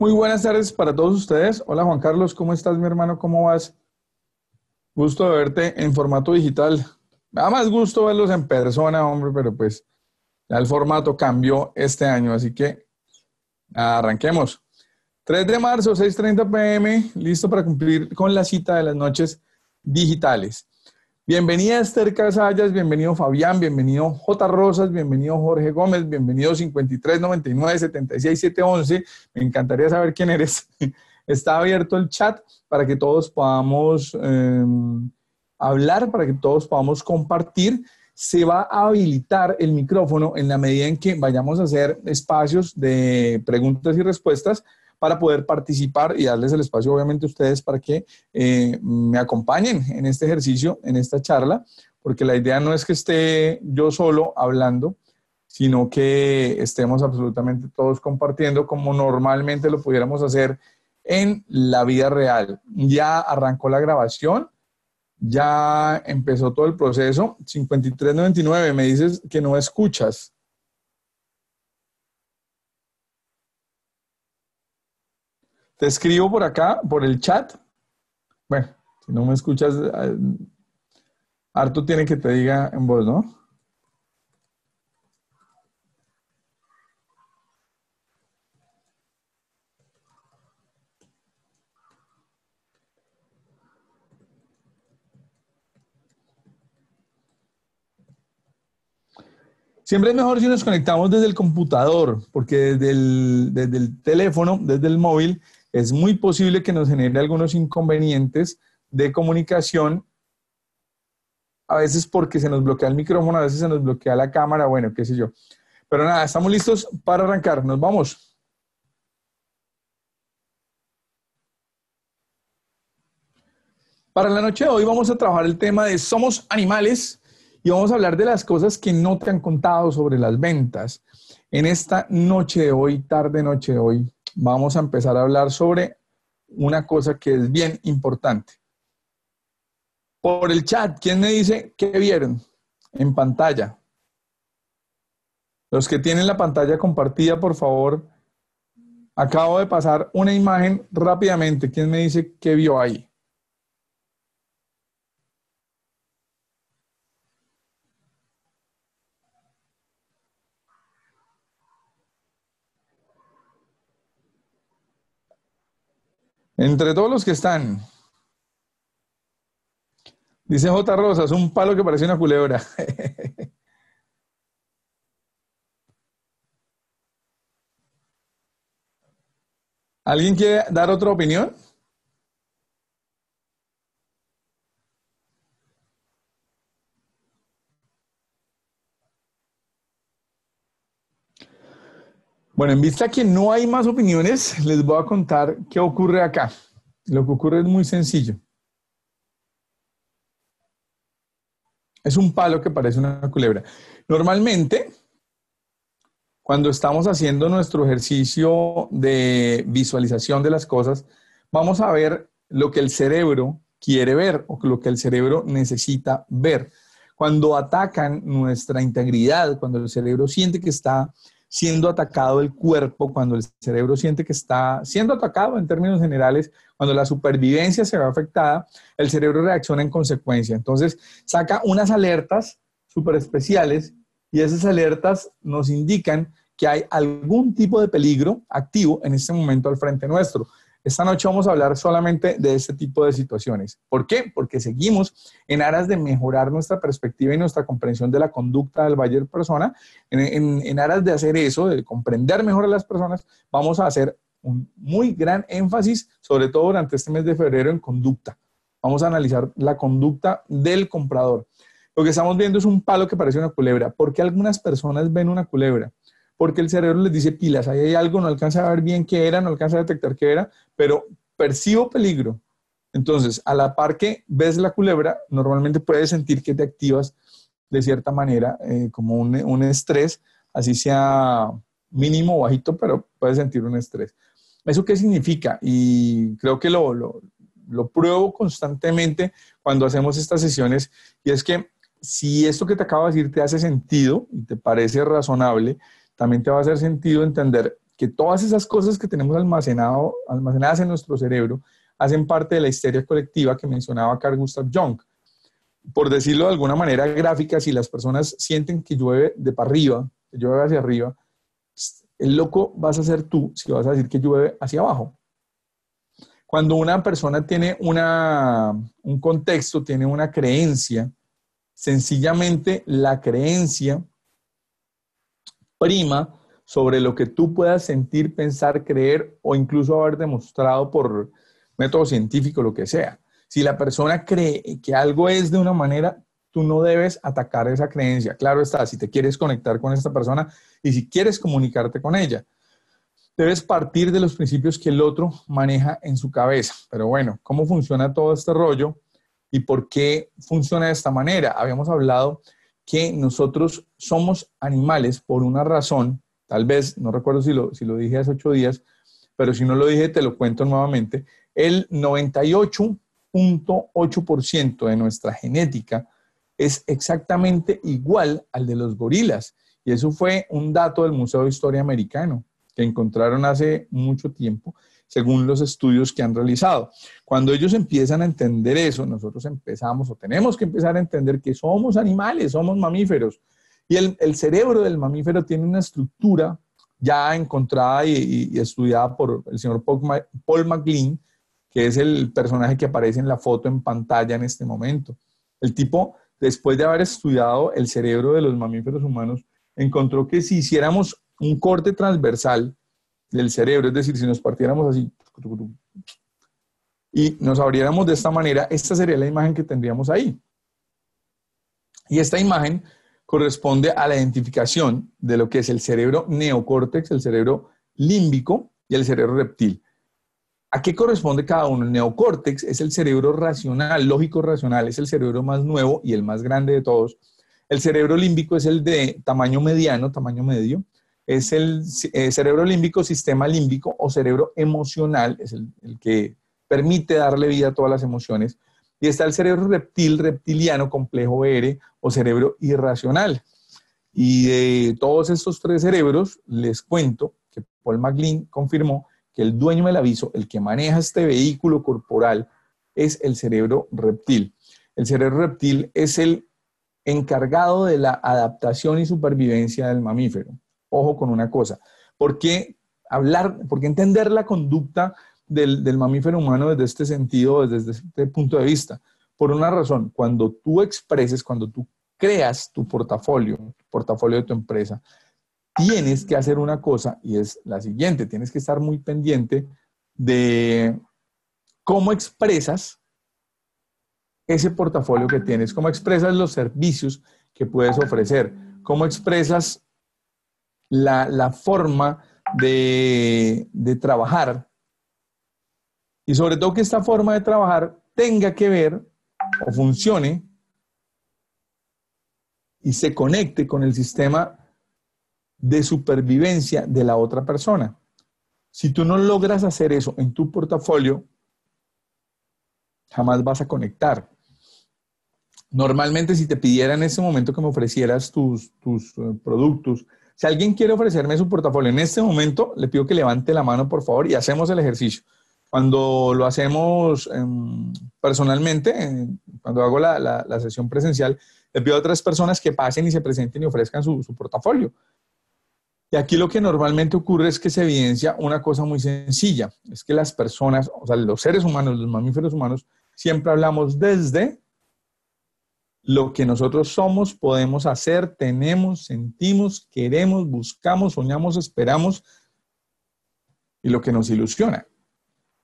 Muy buenas tardes para todos ustedes. Hola Juan Carlos, ¿cómo estás mi hermano? ¿Cómo vas? Gusto de verte en formato digital. Me da más gusto verlos en persona, hombre, pero pues ya el formato cambió este año, así que arranquemos. 3 de marzo, 6.30 pm, listo para cumplir con la cita de las noches digitales. Bienvenida Esther Casallas, bienvenido Fabián, bienvenido J. Rosas, bienvenido Jorge Gómez, bienvenido 5399-76711. Me encantaría saber quién eres. Está abierto el chat para que todos podamos em, hablar, para que todos podamos compartir. Se va a habilitar el micrófono en la medida en que vayamos a hacer espacios de preguntas y respuestas para poder participar y darles el espacio, obviamente, a ustedes para que eh, me acompañen en este ejercicio, en esta charla, porque la idea no es que esté yo solo hablando, sino que estemos absolutamente todos compartiendo como normalmente lo pudiéramos hacer en la vida real. Ya arrancó la grabación, ya empezó todo el proceso. 5399, me dices que no escuchas. Te escribo por acá, por el chat. Bueno, si no me escuchas, harto ah, tiene que te diga en voz, ¿no? Siempre es mejor si nos conectamos desde el computador, porque desde el, desde el teléfono, desde el móvil, es muy posible que nos genere algunos inconvenientes de comunicación, a veces porque se nos bloquea el micrófono, a veces se nos bloquea la cámara, bueno, qué sé yo. Pero nada, estamos listos para arrancar, nos vamos. Para la noche de hoy vamos a trabajar el tema de somos animales y vamos a hablar de las cosas que no te han contado sobre las ventas en esta noche de hoy, tarde noche de hoy, vamos a empezar a hablar sobre una cosa que es bien importante. Por el chat, ¿quién me dice qué vieron en pantalla? Los que tienen la pantalla compartida, por favor, acabo de pasar una imagen rápidamente. ¿Quién me dice qué vio ahí? Entre todos los que están, dice J. Rosas, un palo que parece una culebra. ¿Alguien quiere dar otra opinión? Bueno, en vista que no hay más opiniones, les voy a contar qué ocurre acá. Lo que ocurre es muy sencillo. Es un palo que parece una culebra. Normalmente, cuando estamos haciendo nuestro ejercicio de visualización de las cosas, vamos a ver lo que el cerebro quiere ver o lo que el cerebro necesita ver. Cuando atacan nuestra integridad, cuando el cerebro siente que está siendo atacado el cuerpo, cuando el cerebro siente que está siendo atacado en términos generales, cuando la supervivencia se ve afectada, el cerebro reacciona en consecuencia. Entonces, saca unas alertas súper especiales y esas alertas nos indican que hay algún tipo de peligro activo en este momento al frente nuestro. Esta noche vamos a hablar solamente de este tipo de situaciones. ¿Por qué? Porque seguimos en aras de mejorar nuestra perspectiva y nuestra comprensión de la conducta del Bayer persona. En, en aras de hacer eso, de comprender mejor a las personas, vamos a hacer un muy gran énfasis, sobre todo durante este mes de febrero, en conducta. Vamos a analizar la conducta del comprador. Lo que estamos viendo es un palo que parece una culebra. ¿Por qué algunas personas ven una culebra? porque el cerebro les dice pilas, ahí hay algo, no alcanza a ver bien qué era, no alcanza a detectar qué era, pero percibo peligro. Entonces, a la par que ves la culebra, normalmente puedes sentir que te activas de cierta manera, eh, como un, estrés, así sea mínimo o bajito, pero puedes sentir un estrés. ¿Eso qué significa? Y creo que lo, lo, pruebo constantemente cuando hacemos estas sesiones, y es que si esto que te acabo de decir te hace sentido y te parece razonable, también te va a hacer sentido entender que todas esas cosas que tenemos almacenado, almacenadas en nuestro cerebro hacen parte de la histeria colectiva que mencionaba Carl Gustav Jung. Por decirlo de alguna manera gráfica, si las personas sienten que llueve de para arriba, que llueve hacia arriba, el loco vas a ser tú si vas a decir que llueve hacia abajo. Cuando una persona tiene un contexto, tiene una creencia, sencillamente la creencia prima sobre lo que tú puedas sentir, pensar, creer o incluso haber demostrado por método científico, lo que sea. Si la persona cree que algo es de una manera, tú no debes atacar esa creencia. Claro está, si te quieres conectar con esta persona y si quieres comunicarte con ella, debes partir de los principios que el otro maneja en su cabeza. Pero bueno, ¿cómo funciona todo este rollo y por qué funciona de esta manera? Habíamos hablado que nosotros somos animales por una razón, tal vez, no recuerdo si lo, si lo dije hace ocho días, pero si no lo dije, te lo cuento nuevamente, el 98.8% de nuestra genética es exactamente igual al de los gorilas. Y eso fue un dato del Museo de Historia Americano que encontraron hace mucho tiempo según los estudios que han realizado. Cuando ellos empiezan a entender eso, nosotros empezamos o tenemos que empezar a entender que somos animales, somos mamíferos. Y el, cerebro del mamífero tiene una estructura ya encontrada y, estudiada por el señor Paul McLean que es el personaje que aparece en la foto en pantalla en este momento. El tipo, después de haber estudiado el cerebro de los mamíferos humanos, encontró que si hiciéramos un corte transversal del cerebro. Es decir, si nos partiéramos así y nos abriéramos de esta manera, esta sería la imagen que tendríamos ahí. Y esta imagen corresponde a la identificación de lo que es el cerebro neocórtex, el cerebro límbico y el cerebro reptil. ¿A qué corresponde cada uno? El neocórtex es el cerebro racional, lógico racional, es el cerebro más nuevo y el más grande de todos. El cerebro límbico es el de tamaño mediano, tamaño medio es el eh, cerebro límbico, sistema límbico o cerebro emocional, es el, que permite darle vida a todas las emociones. Y está el cerebro reptil, reptiliano, complejo R o cerebro irracional. Y de todos estos tres cerebros, les cuento que Paul McLean confirmó que el dueño del aviso, el que maneja este vehículo corporal, es el cerebro reptil. El cerebro reptil es el encargado de la adaptación y supervivencia del mamífero ojo con una cosa, ¿por qué hablar, por qué entender la conducta del, mamífero humano desde este sentido, desde este punto de vista? Por una razón, cuando tú expreses, cuando tú creas tu portafolio, portafolio de tu empresa, tienes que hacer una cosa y es la siguiente, tienes que estar muy pendiente de cómo expresas ese portafolio que tienes, cómo expresas los servicios que puedes ofrecer, cómo expresas la, forma de, trabajar y sobre todo que esta forma de trabajar tenga que ver o funcione y se conecte con el sistema de supervivencia de la otra persona. Si tú no logras hacer eso en tu portafolio, jamás vas a conectar. Normalmente si te pidiera en ese momento que me ofrecieras tus, tus eh, productos si alguien quiere ofrecerme su portafolio en este momento, le pido que levante la mano, por favor, y hacemos el ejercicio. Cuando lo hacemos em, personalmente, cuando hago la, la, sesión presencial, le pido a otras personas que pasen y se presenten y ofrezcan su, su portafolio. Y aquí lo que normalmente ocurre es que se evidencia una cosa muy sencilla, es que las personas, o sea, los seres humanos, los mamíferos humanos, siempre hablamos desde lo que nosotros somos, podemos hacer, tenemos, sentimos, queremos, buscamos, soñamos, esperamos y lo que nos ilusiona.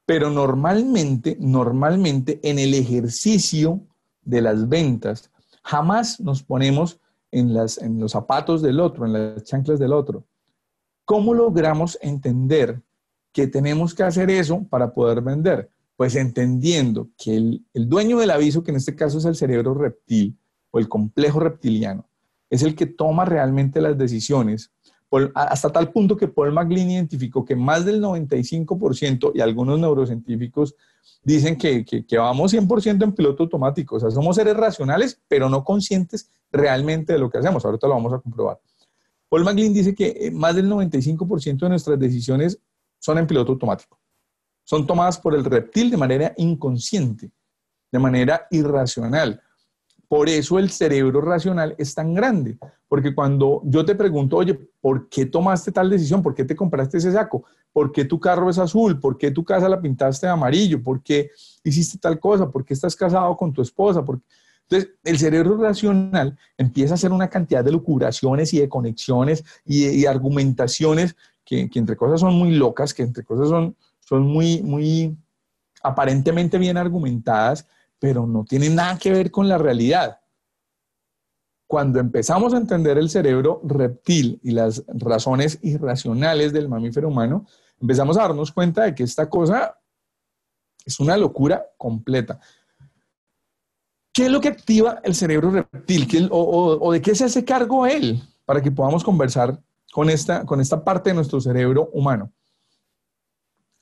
Pero normalmente, normalmente en el ejercicio de las ventas, jamás nos ponemos en, las, en los zapatos del otro, en las chanclas del otro. ¿Cómo logramos entender que tenemos que hacer eso para poder vender? Pues entendiendo que el, dueño del aviso, que en este caso es el cerebro reptil o el complejo reptiliano, es el que toma realmente las decisiones, hasta tal punto que Paul McLean identificó que más del 95% y algunos neurocientíficos dicen que, que, vamos 100% en piloto automático, o sea, somos seres racionales, pero no conscientes realmente de lo que hacemos. Ahorita lo vamos a comprobar. Paul McLean dice que eh, más del 95% de nuestras decisiones son en piloto automático son tomadas por el reptil de manera inconsciente, de manera irracional. Por eso el cerebro racional es tan grande, porque cuando yo te pregunto, oye, ¿por qué tomaste tal decisión? ¿Por qué te compraste ese saco? ¿Por qué tu carro es azul? ¿Por qué tu casa la pintaste de amarillo? ¿Por qué hiciste tal cosa? ¿Por qué estás casado con tu esposa? Entonces, el cerebro racional empieza a hacer una cantidad de locuraciones y de conexiones y, de, argumentaciones que, entre cosas son muy locas, que entre cosas son son muy, muy aparentemente bien argumentadas, pero no tienen nada que ver con la realidad. Cuando empezamos a entender el cerebro reptil y las razones irracionales del mamífero humano, empezamos a darnos cuenta de que esta cosa es una locura completa. ¿Qué es lo que activa el cerebro reptil? o, de qué se hace cargo él? Para que podamos conversar con esta parte de nuestro cerebro humano.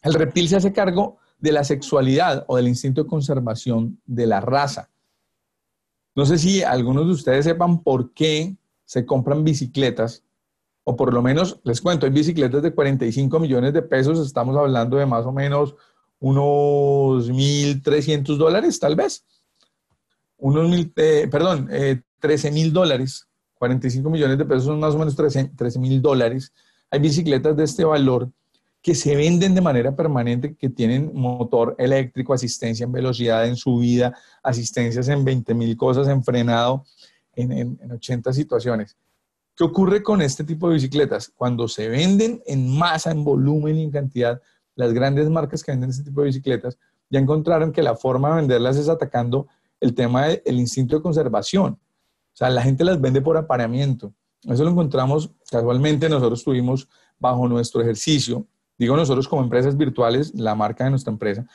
El reptil se hace cargo de la sexualidad o del instinto de conservación de la raza. No sé si algunos de ustedes sepan por qué se compran bicicletas, o por lo menos les cuento, hay bicicletas de 45 millones de pesos, estamos hablando de más o menos unos 1.300 dólares, tal vez. Unos mil, eh, perdón, eh, 13 mil dólares. 45 millones de pesos son más o menos 13 mil dólares. Hay bicicletas de este valor que se venden de manera permanente, que tienen motor eléctrico, asistencia en velocidad, en subida, asistencias en 20.000 mil cosas, en frenado, en, en, 80 situaciones. ¿Qué ocurre con este tipo de bicicletas? Cuando se venden en masa, en volumen y en cantidad, las grandes marcas que venden este tipo de bicicletas ya encontraron que la forma de venderlas es atacando el tema del instinto de conservación. O sea, la gente las vende por apareamiento. Eso lo encontramos casualmente, nosotros tuvimos bajo nuestro ejercicio digo nosotros como empresas virtuales, la marca de nuestra empresa,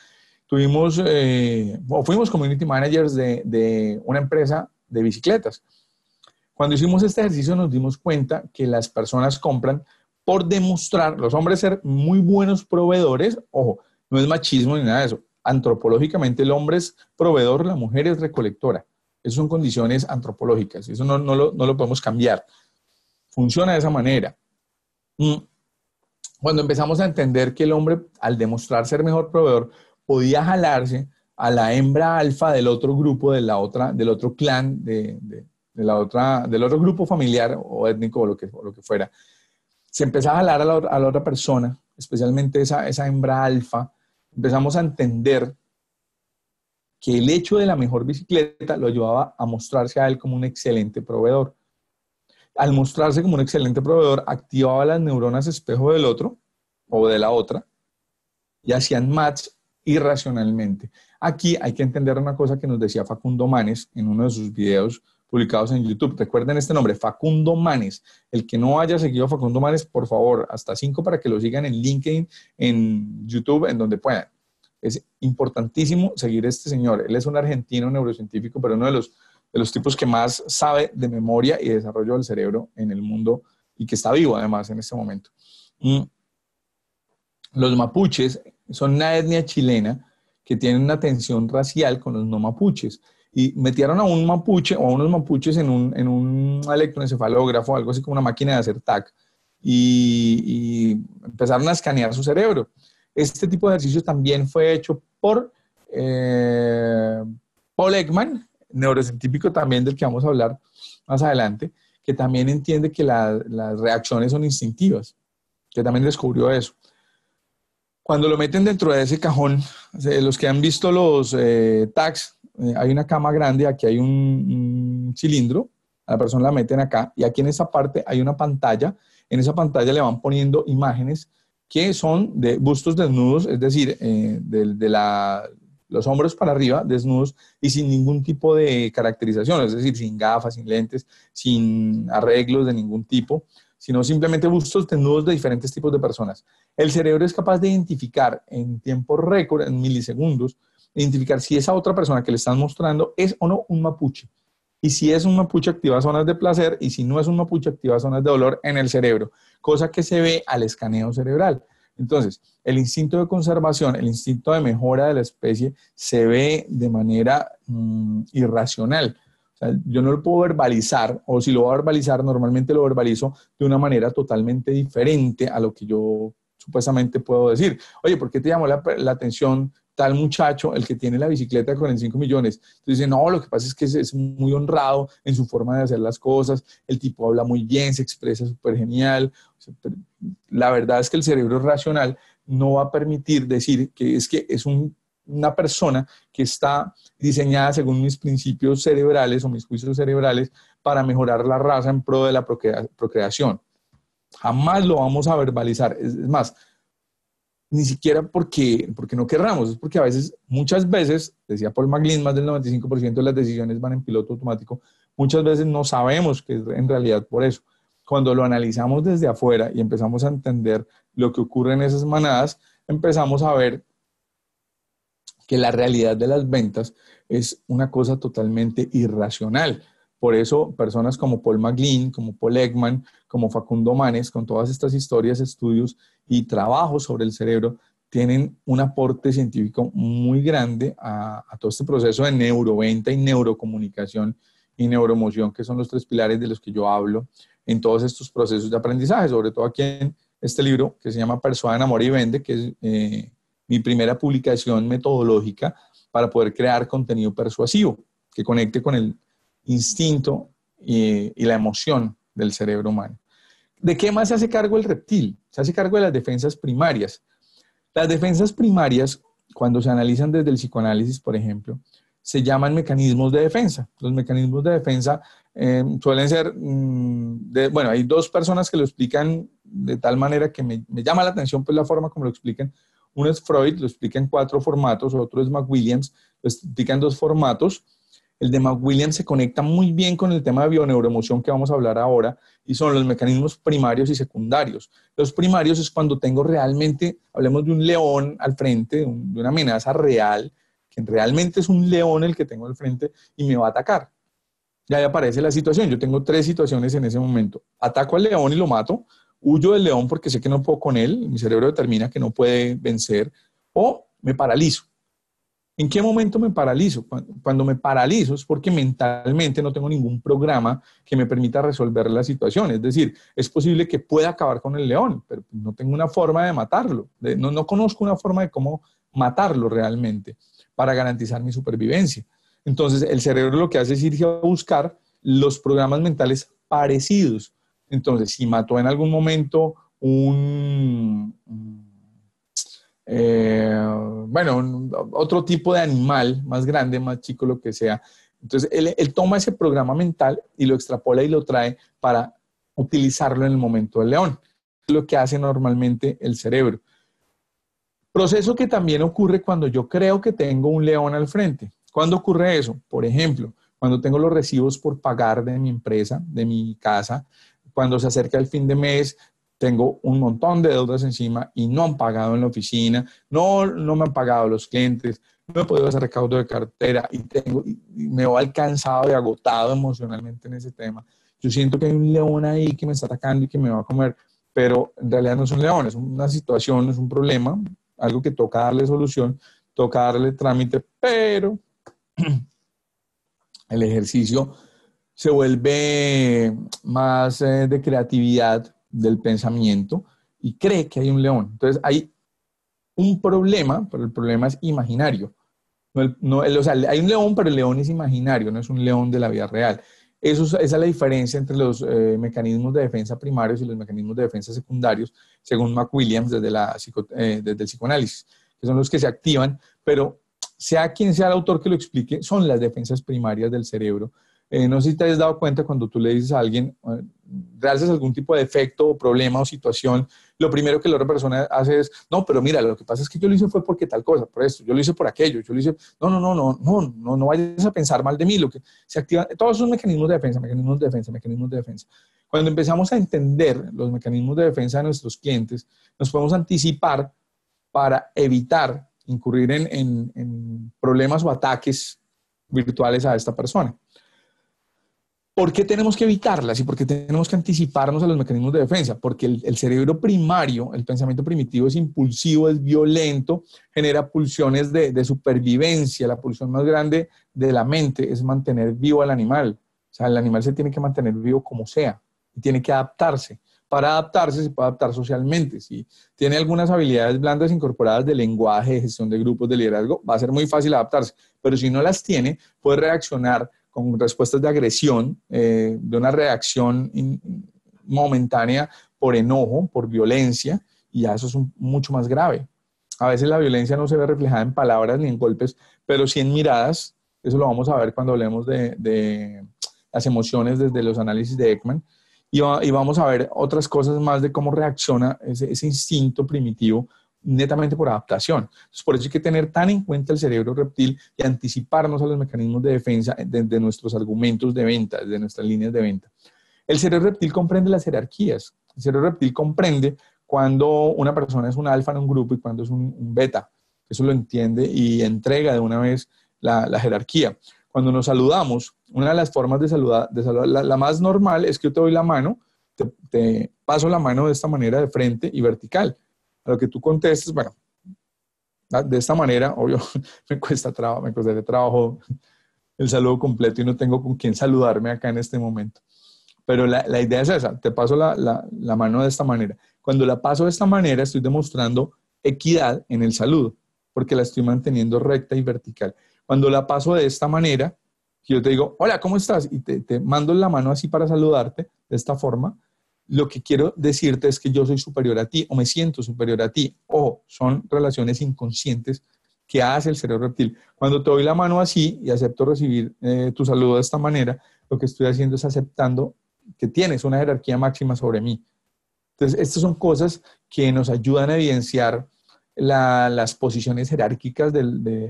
tuvimos eh, o fuimos community managers de, de una empresa de bicicletas. Cuando hicimos este ejercicio nos dimos cuenta que las personas compran por demostrar, los hombres ser muy buenos proveedores, ojo, no es machismo ni nada de eso. Antropológicamente el hombre es proveedor, la mujer es recolectora. Esas son condiciones antropológicas, eso no, no, lo, no lo podemos cambiar. Funciona de esa manera. Mm, cuando empezamos a entender que el hombre, al demostrar ser mejor proveedor, podía jalarse a la hembra alfa del otro grupo, de la otra, del otro clan, de, la otra, del otro grupo familiar o étnico o lo que, fuera, se empezaba a jalar a la, otra persona, especialmente esa, esa hembra alfa, empezamos a entender que el hecho de la mejor bicicleta lo ayudaba a mostrarse a él como un excelente proveedor al mostrarse como un excelente proveedor, activaba las neuronas espejo del otro o de la otra y hacían match irracionalmente. Aquí hay que entender una cosa que nos decía Facundo Manes en uno de sus videos publicados en YouTube. Recuerden este nombre, Facundo Manes. El que no haya seguido a Facundo Manes, por favor, hasta cinco para que lo sigan en LinkedIn, en YouTube, en donde puedan. Es importantísimo seguir a este señor. Él es un argentino neurocientífico, pero uno de los de los tipos que más sabe de memoria y desarrollo del cerebro en el mundo y que está vivo además en este momento. Mm. los mapuches son una etnia chilena que tiene una tensión racial con los no mapuches. Y metieron a un mapuche o a unos mapuches en un, electroencefalógrafo, algo así como una máquina de hacer TAC, y, empezaron a escanear su cerebro. Este tipo de ejercicio también fue hecho por eh, Paul Ekman, neurocientífico también del que vamos a hablar más adelante, que también entiende que las reacciones son instintivas, que también descubrió eso. Cuando lo meten dentro de ese cajón, los que han visto los eh, tags, eh, hay una cama grande, aquí hay un, cilindro, a la persona la meten acá y aquí en esa parte hay una pantalla, en esa pantalla le van poniendo imágenes que son de bustos desnudos, es decir, eh, de, la, los hombros para arriba, desnudos y sin ningún tipo de caracterización, es decir, sin gafas, sin lentes, sin arreglos de ningún tipo, sino simplemente bustos desnudos de diferentes tipos de personas. El cerebro es capaz de identificar en tiempo récord, en milisegundos, identificar si esa otra persona que le están mostrando es o no un mapuche. Y si es un mapuche, activa zonas de placer. Y si no es un mapuche, activa zonas de dolor en el cerebro, cosa que se ve al escaneo cerebral. Entonces, el instinto de conservación, el instinto de mejora de la especie se ve de manera mm, irracional. O sea, yo no lo puedo verbalizar, o si lo voy a verbalizar, normalmente lo verbalizo de una manera totalmente diferente a lo que yo supuestamente puedo decir. Oye, ¿por qué te llamó la atención tal muchacho, el que tiene la bicicleta de 45 millones. Entonces dice, no, lo que pasa es que es, muy honrado en su forma de hacer las cosas, el tipo habla muy bien, se expresa súper genial. La verdad es que el cerebro racional no va a permitir decir que es que es una persona que está diseñada según mis principios cerebrales o mis juicios cerebrales para mejorar la raza en pro de la procreación. Jamás lo vamos a verbalizar. es más, ni siquiera porque, porque no querramos, es porque a veces, muchas veces, decía Paul McLean, más del 95% de las decisiones van en piloto automático, muchas veces no sabemos que es en realidad por eso. Cuando lo analizamos desde afuera y empezamos a entender lo que ocurre en esas manadas, empezamos a ver que la realidad de las ventas es una cosa totalmente irracional. Por eso, personas como Paul McLean, como Paul Ekman, como Facundo Manes, con todas estas historias, estudios y trabajos sobre el cerebro, tienen un aporte científico muy grande a, todo este proceso de neuroventa y neurocomunicación y neuromoción, que son los tres pilares de los que yo hablo en todos estos procesos de aprendizaje, sobre todo aquí en este libro que se llama Persuade, amor y Vende, que es eh, mi primera publicación metodológica para poder crear contenido persuasivo que conecte con el instinto y, la emoción del cerebro humano. ¿De qué más se hace cargo el reptil? Se hace cargo de las defensas primarias. Las defensas primarias, cuando se analizan desde el psicoanálisis, por ejemplo, se llaman mecanismos de defensa. Los mecanismos de defensa eh, suelen ser, mm, bueno, hay dos personas que lo explican de tal manera que me, llama la atención pues la forma como lo explican. Uno es Freud, lo explica en cuatro formatos, otro es McWilliams, lo explica en dos formatos. El de McWilliams se conecta muy bien con el tema de bioneuroemoción que vamos a hablar ahora y son los mecanismos primarios y secundarios. Los primarios es cuando tengo realmente, hablemos de un león al frente, de, una amenaza real, que realmente es un león el que tengo al frente y me va a atacar. Ya ahí aparece la situación. Yo tengo tres situaciones en ese momento. Ataco al león y lo mato, huyo del león porque sé que no puedo con él, mi cerebro determina que no puede vencer, o me paralizo. ¿En qué momento me paralizo? Cuando me paralizo es porque mentalmente no tengo ningún programa que me permita resolver la situación. Es decir, es posible que pueda acabar con el león, pero no tengo una forma de matarlo. no, conozco una forma de cómo matarlo realmente para garantizar mi supervivencia. Entonces, el cerebro lo que hace es irse a buscar los programas mentales parecidos. Entonces, si mató en algún momento un, eh, bueno, otro tipo de animal, más grande, más chico, lo que sea. Entonces, él, él, toma ese programa mental y lo extrapola y lo trae para utilizarlo en el momento del león. Es lo que hace normalmente el cerebro. Proceso que también ocurre cuando yo creo que tengo un león al frente. ¿Cuándo ocurre eso? Por ejemplo, cuando tengo los recibos por pagar de mi empresa, de mi casa, cuando se acerca el fin de mes, tengo un montón de deudas encima y no han pagado en la oficina, no, no me han pagado los clientes, no he podido hacer recaudo de cartera y, tengo, me he alcanzado y agotado emocionalmente en ese tema. Yo siento que hay un león ahí que me está atacando y que me va a comer, pero en realidad no es un león, es una situación, es un problema, algo que toca darle solución, toca darle trámite, pero el ejercicio se vuelve más eh, de creatividad del pensamiento y cree que hay un león. Entonces hay un problema, pero el problema es imaginario. No, no, o hay un león, pero el león es imaginario, no es un león de la vida real. Eso, esa es la diferencia entre los eh, mecanismos de defensa primarios y los mecanismos de defensa secundarios, según McWilliams desde, la, eh, desde el psicoanálisis, que son los que se activan, pero sea quien sea el autor que lo explique, son las defensas primarias del cerebro. Eh, no sé si te has dado cuenta cuando tú le dices a alguien, gracias algún tipo de efecto o problema o situación, lo primero que la otra persona hace es, no, pero mira, lo que pasa es que yo lo hice fue porque tal cosa, por esto, yo lo hice por aquello, yo lo hice, no, no, no, no, no, no, no vayas a pensar mal de mí, lo que se activan, todos esos mecanismos de defensa, mecanismos de defensa, mecanismos de defensa. Cuando empezamos a entender los mecanismos de defensa de nuestros clientes, nos podemos anticipar para evitar incurrir en, en problemas o ataques virtuales a esta persona. ¿Por qué tenemos que evitarlas y por qué tenemos que anticiparnos a los mecanismos de defensa? Porque el, cerebro primario, el pensamiento primitivo es impulsivo, es violento, genera pulsiones de, supervivencia. La pulsión más grande de la mente es mantener vivo al animal. O sea, el animal se tiene que mantener vivo como sea y tiene que adaptarse. Para adaptarse se puede adaptar socialmente. Si tiene algunas habilidades blandas incorporadas de lenguaje, de gestión de grupos, de liderazgo, va a ser muy fácil adaptarse. Pero si no las tiene, puede reaccionar con respuestas de agresión, eh, de una reacción momentánea por enojo, por violencia, y ya eso es mucho más grave. A veces la violencia no se ve reflejada en palabras ni en golpes, pero sí en miradas. Eso lo vamos a ver cuando hablemos de, las emociones desde los análisis de Ekman. Y, vamos a ver otras cosas más de cómo reacciona ese instinto primitivo netamente por adaptación. por eso hay que tener tan en cuenta el cerebro reptil y anticiparnos a los mecanismos de defensa de, nuestros argumentos de venta, de nuestras líneas de venta. El cerebro reptil comprende las jerarquías. El cerebro reptil comprende cuando una persona es un alfa en un grupo y cuando es un, beta. Eso lo entiende y entrega de una vez la, jerarquía. Cuando nos saludamos, una de las formas de saludar, la, más normal es que yo te doy la mano, te paso la mano de esta manera de frente y vertical lo que tú contestes, bueno, de esta manera, obvio, me cuesta trabajo, me cuesta de trabajo el saludo completo y no tengo con quién saludarme acá en este momento. Pero la, idea es esa, te paso la, mano de esta manera. Cuando la paso de esta manera, estoy demostrando equidad en el saludo, porque la estoy manteniendo recta y vertical. Cuando la paso de esta manera, yo te digo, hola, ¿cómo estás? Y te, te, mando la mano así para saludarte de esta forma, lo que quiero decirte es que yo soy superior a ti o me siento superior a ti. o son relaciones inconscientes que hace el cerebro reptil. Cuando te doy la mano así y acepto recibir eh, tu saludo de esta manera, lo que estoy haciendo es aceptando que tienes una jerarquía máxima sobre mí. Entonces, estas son cosas que nos ayudan a evidenciar las posiciones jerárquicas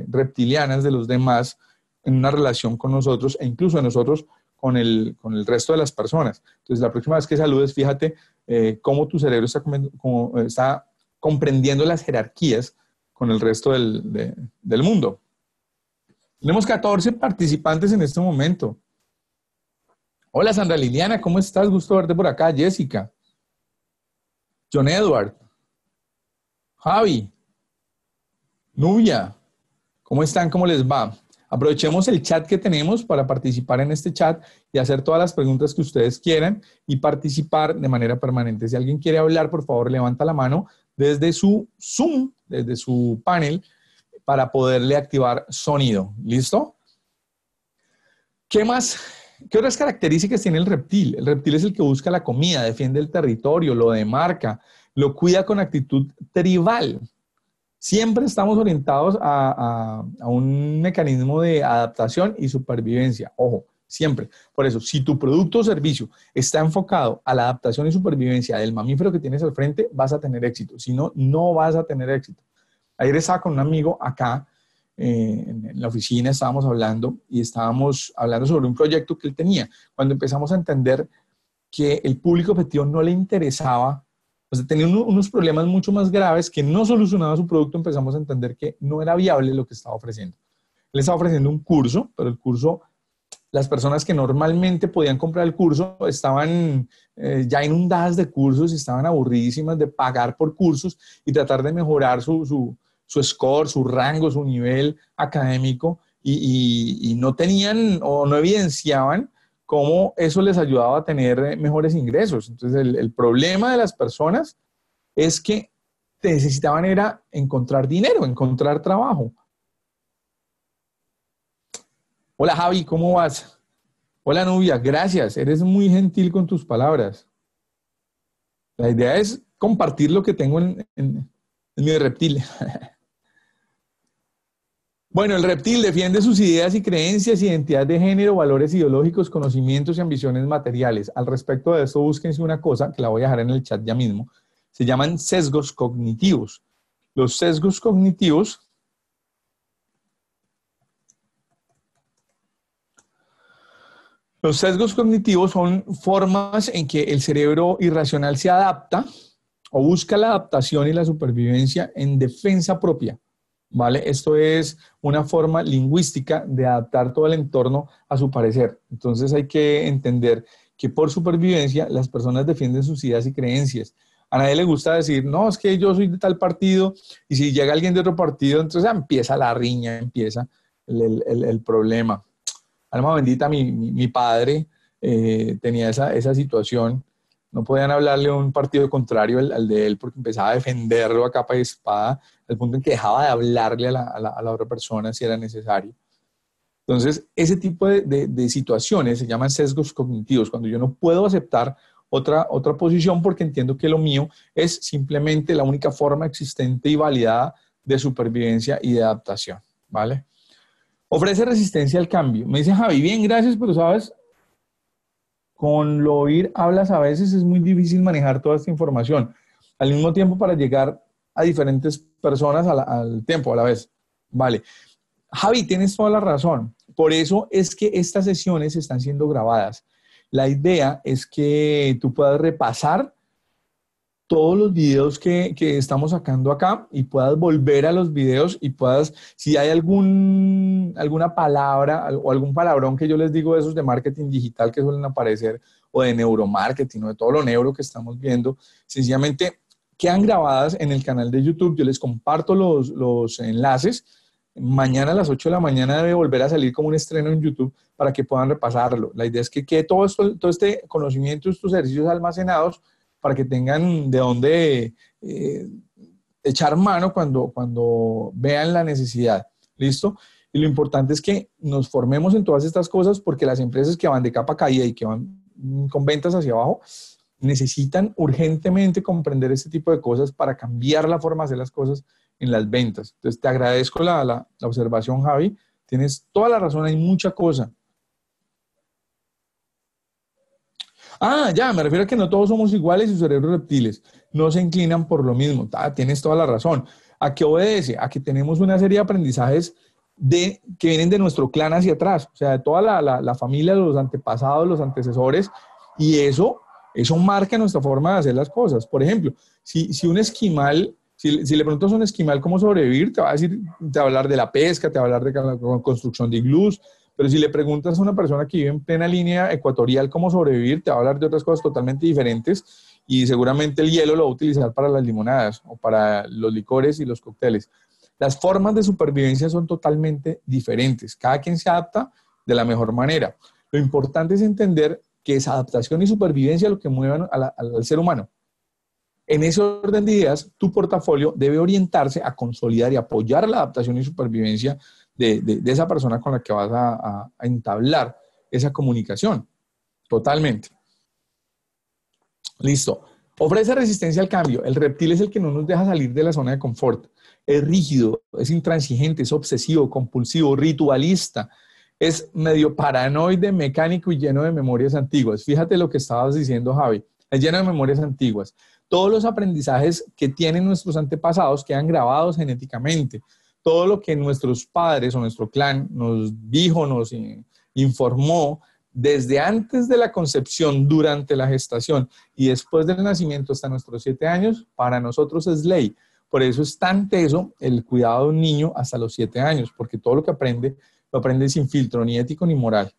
reptilianas de los demás en una relación con nosotros e incluso a nosotros con el, resto de las personas. Entonces, la próxima vez que saludes, fíjate eh, cómo tu cerebro está, eh, está, comprendiendo las jerarquías con el resto del, del mundo. Tenemos 14 participantes en este momento. Hola Sandra Liliana, ¿cómo estás? Gusto verte por acá. Jessica. John Edward. Javi. Nubia. ¿Cómo están? ¿Cómo les va? Aprovechemos el chat que tenemos para participar en este chat y hacer todas las preguntas que ustedes quieran y participar de manera permanente. Si alguien quiere hablar, por favor, levanta la mano desde su Zoom, desde su panel, para poderle activar sonido. ¿Listo? ¿Qué más? ¿Qué otras características tiene el reptil? El reptil es el que busca la comida, defiende el territorio, lo demarca, lo cuida con actitud tribal siempre estamos orientados a, un mecanismo de adaptación y supervivencia. Ojo, siempre. Por eso, si tu producto o servicio está enfocado a la adaptación y supervivencia del mamífero que tienes al frente, vas a tener éxito. Si no, no vas a tener éxito. Ayer estaba con un amigo acá eh, en la oficina, estábamos hablando y estábamos hablando sobre un proyecto que él tenía. Cuando empezamos a entender que el público objetivo no le interesaba o sea, tenía unos problemas mucho más graves que no solucionaba su producto, empezamos a entender que no era viable lo que estaba ofreciendo. Él estaba ofreciendo un curso, pero el curso, las personas que normalmente podían comprar el curso estaban eh, ya inundadas de cursos y estaban aburridísimas de pagar por cursos y tratar de mejorar su, su, su score, su rango, su nivel académico y, y no tenían o no evidenciaban cómo eso les ayudaba a tener eh, mejores ingresos. Entonces, el, problema de las personas es que necesitaban era encontrar dinero, encontrar trabajo. Hola Javi, ¿cómo vas? Hola Nubia, gracias, eres muy gentil con tus palabras. La idea es compartir lo que tengo en mi reptil. Bueno, el reptil defiende sus ideas y creencias, identidad de género, valores ideológicos, conocimientos y ambiciones materiales. Al respecto de eso búsquense una cosa que la voy a dejar en el chat ya mismo. Se llaman sesgos cognitivos. Los sesgos cognitivos Los sesgos cognitivos son formas en que el cerebro irracional se adapta o busca la adaptación y la supervivencia en defensa propia ¿vale? Esto es una forma lingüística de adaptar todo el entorno a su parecer. Entonces hay que entender que por supervivencia las personas defienden sus ideas y creencias. A nadie le gusta decir, no, es que yo soy de tal partido y si llega alguien de otro partido, entonces ah, empieza la riña, empieza el, problema. Alma bendita, mi, mi, padre eh, tenía esa situación no podían hablarle a un partido contrario al, de él porque empezaba a defenderlo a capa y espada, al punto en que dejaba de hablarle a la, otra persona si era necesario. Entonces, ese tipo de, situaciones se llaman sesgos cognitivos, cuando yo no puedo aceptar otra, otra posición porque entiendo que lo mío es simplemente la única forma existente y validada de supervivencia y de adaptación, ¿vale? Ofrece resistencia al cambio. Me dice Javi, bien, gracias, pero sabes, con lo oír hablas a veces es muy difícil manejar toda esta información. Al mismo tiempo para llegar a diferentes personas al tiempo, a la vez. Vale. Javi, tienes toda la razón. Por eso es que estas sesiones están siendo grabadas. La idea es que tú puedas repasar todos los videos que, estamos sacando acá y puedas volver a los videos y puedas, si hay algún, alguna palabra o algún palabrón que yo les digo de esos de marketing digital que suelen aparecer o de neuromarketing o de todo lo neuro que estamos viendo, sencillamente quedan grabadas en el canal de YouTube. Yo les comparto los, enlaces. Mañana a las 8 de la mañana debe volver a salir como un estreno en YouTube para que puedan repasarlo. La idea es que quede todo, todo este conocimiento, estos servicios almacenados para que tengan de dónde eh, echar mano cuando, cuando vean la necesidad. ¿Listo? Y lo importante es que nos formemos en todas estas cosas porque las empresas que van de capa caída y que van mm, con ventas hacia abajo necesitan urgentemente comprender este tipo de cosas para cambiar la forma de hacer las cosas en las ventas. Entonces, te agradezco la, la observación, Javi. Tienes toda la razón, hay mucha cosa. Ah, ya, me refiero a que no todos somos iguales y cerebros reptiles no se inclinan por lo mismo. tienes toda la razón. ¿A qué obedece? A que tenemos una serie de aprendizajes de, que vienen de nuestro clan hacia atrás, o sea, de toda la, la, la familia, los antepasados, los antecesores, y eso, eso marca nuestra forma de hacer las cosas. Por ejemplo, si, un esquimal si, le preguntas a un esquimal cómo sobrevivir, te va a decir, te va a hablar de la pesca, te va a hablar de construcción de iglús, pero si le preguntas a una persona que vive en plena línea ecuatorial cómo sobrevivir, te va a hablar de otras cosas totalmente diferentes y seguramente el hielo lo va a utilizar para las limonadas o para los licores y los cócteles. Las formas de supervivencia son totalmente diferentes. Cada quien se adapta de la mejor manera. Lo importante es entender que es adaptación y supervivencia lo que mueve al ser humano. En ese orden de ideas, tu portafolio debe orientarse a consolidar y apoyar la adaptación y supervivencia de, esa persona con la que vas a, a entablar esa comunicación. Totalmente. Listo. Ofrece resistencia al cambio. El reptil es el que no nos deja salir de la zona de confort. Es rígido, es intransigente, es obsesivo, compulsivo, ritualista. Es medio paranoide, mecánico y lleno de memorias antiguas. Fíjate lo que estabas diciendo, Javi. Es lleno de memorias antiguas. Todos los aprendizajes que tienen nuestros antepasados quedan grabados genéticamente todo lo que nuestros padres o nuestro clan nos dijo, nos informó desde antes de la concepción, durante la gestación y después del nacimiento hasta nuestros siete años, para nosotros es ley. Por eso es tan teso el cuidado de un niño hasta los siete años, porque todo lo que aprende lo aprende sin filtro, ni ético ni moral.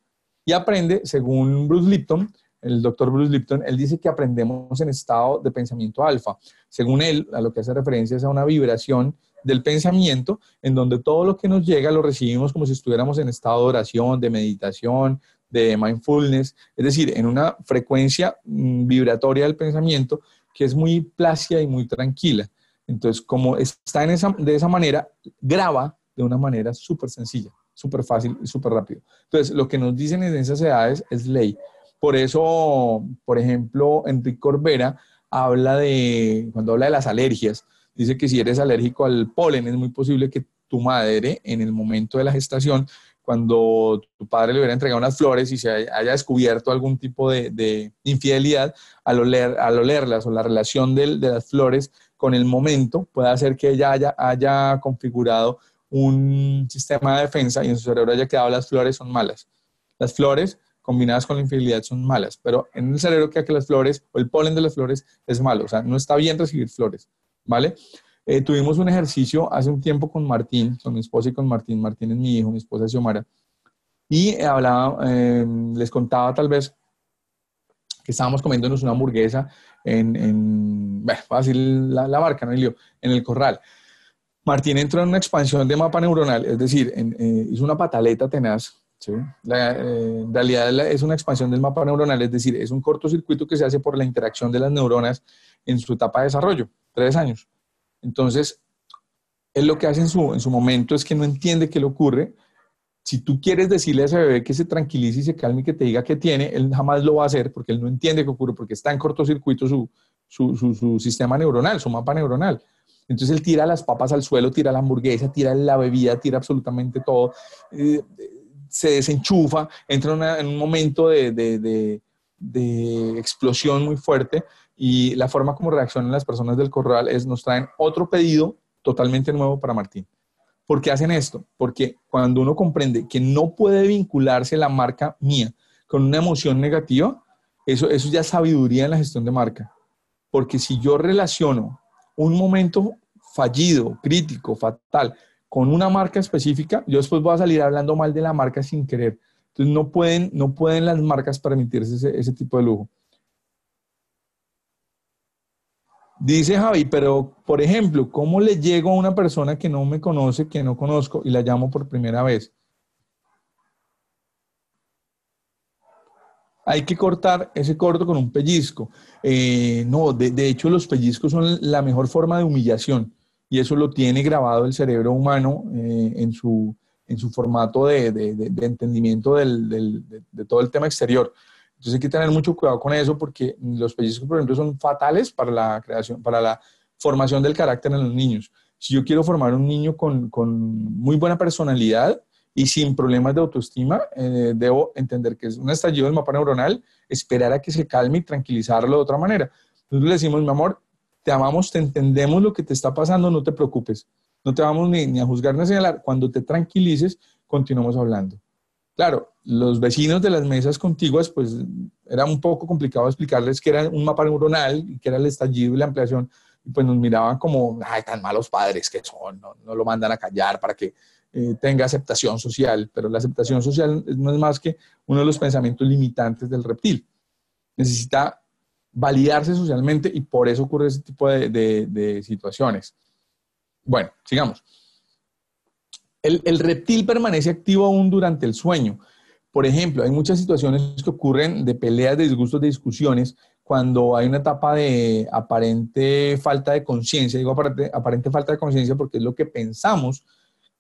Y aprende, según Bruce Lipton, el doctor Bruce Lipton, él dice que aprendemos en estado de pensamiento alfa. Según él, a lo que hace referencia es a una vibración del pensamiento, en donde todo lo que nos llega lo recibimos como si estuviéramos en estado de oración, de meditación, de mindfulness, es decir, en una frecuencia mm, vibratoria del pensamiento que es muy plácida y muy tranquila. Entonces, como está de esa manera, graba de una manera súper sencilla, súper fácil y súper rápido. Entonces, lo que nos dicen en esas edades es ley. Por eso, por ejemplo, Enrique Corbera habla de, cuando habla de las alergias, Dice que si eres alérgico al polen, es muy posible que tu madre, en el momento de la gestación, cuando tu padre le hubiera entregado unas flores y se haya descubierto algún tipo de, infidelidad al, olerlas o la relación de, las flores con el momento, pueda hacer que ella haya, haya configurado un sistema de defensa y en su cerebro haya quedado las flores son malas. Las flores combinadas con la infidelidad son malas, pero en el cerebro queda que las flores o el polen de las flores es malo, o sea, no está bien recibir flores. ¿vale? Eh, tuvimos un ejercicio hace un tiempo con Martín, con mi esposa y con Martín. Martín es mi hijo, mi esposa es Xiomara. Y hablaba, em, les contaba tal vez que estábamos comiéndonos una hamburguesa en, en bueno, voy la, barca, no el lío, en el corral. Martín entró en una expansión de mapa neuronal, es decir, eh, hizo una pataleta tenaz ¿sí? La, eh, en realidad es una expansión del mapa neuronal, es decir, es un cortocircuito que se hace por la interacción de las neuronas en su etapa de desarrollo, tres años. Entonces, él lo que hace en su, en su momento es que no entiende qué le ocurre. Si tú quieres decirle a ese bebé que se tranquilice y se calme y que te diga qué tiene, él jamás lo va a hacer porque él no entiende qué ocurre, porque está en cortocircuito su, su, su, sistema neuronal, su mapa neuronal. Entonces él tira las papas al suelo, tira la hamburguesa, tira la bebida, tira absolutamente todo. Eh, se desenchufa, entra en un momento de, explosión muy fuerte y la forma como reaccionan las personas del corral es nos traen otro pedido totalmente nuevo para Martín. ¿Por qué hacen esto? Porque cuando uno comprende que no puede vincularse la marca mía con una emoción negativa, eso, eso ya sabiduría en la gestión de marca. Porque si yo relaciono un momento fallido, crítico, fatal, con una marca específica, yo después voy a salir hablando mal de la marca sin querer. Entonces no pueden, no pueden las marcas permitirse ese, tipo de lujo. Dice Javi, pero por ejemplo, ¿cómo le llego a una persona que no me conoce, que no conozco y la llamo por primera vez? Hay que cortar ese corto con un pellizco. Eh, no, de, hecho los pellizcos son la mejor forma de humillación y eso lo tiene grabado el cerebro humano eh, en, su, en su formato de, entendimiento de, todo el tema exterior. Entonces hay que tener mucho cuidado con eso porque los pellizcos, por ejemplo, son fatales para la creación, para la formación del carácter en los niños. Si yo quiero formar un niño con, muy buena personalidad, y sin problemas de autoestima, eh, debo entender que es un estallido del mapa neuronal, esperar a que se calme y tranquilizarlo de otra manera. Entonces le decimos, mi amor, te amamos, te entendemos lo que te está pasando, no te preocupes. No te vamos ni, ni a juzgar ni a señalar. Cuando te tranquilices, continuamos hablando. Claro, los vecinos de las mesas contiguas, pues era un poco complicado explicarles que era un mapa neuronal y que era el estallido y la ampliación. Y pues nos miraban como, ay, tan malos padres que son, no, lo mandan a callar para que eh, tenga aceptación social. Pero la aceptación social eh, no es más que uno de los pensamientos limitantes del reptil. Necesita validarse socialmente y por eso ocurre ese tipo de, situaciones. Bueno, sigamos. El, reptil permanece activo aún durante el sueño. Por ejemplo, hay muchas situaciones que ocurren de peleas, de disgustos, de discusiones, cuando hay una etapa de aparente falta de conciencia. Digo aparente falta de conciencia porque es lo que pensamos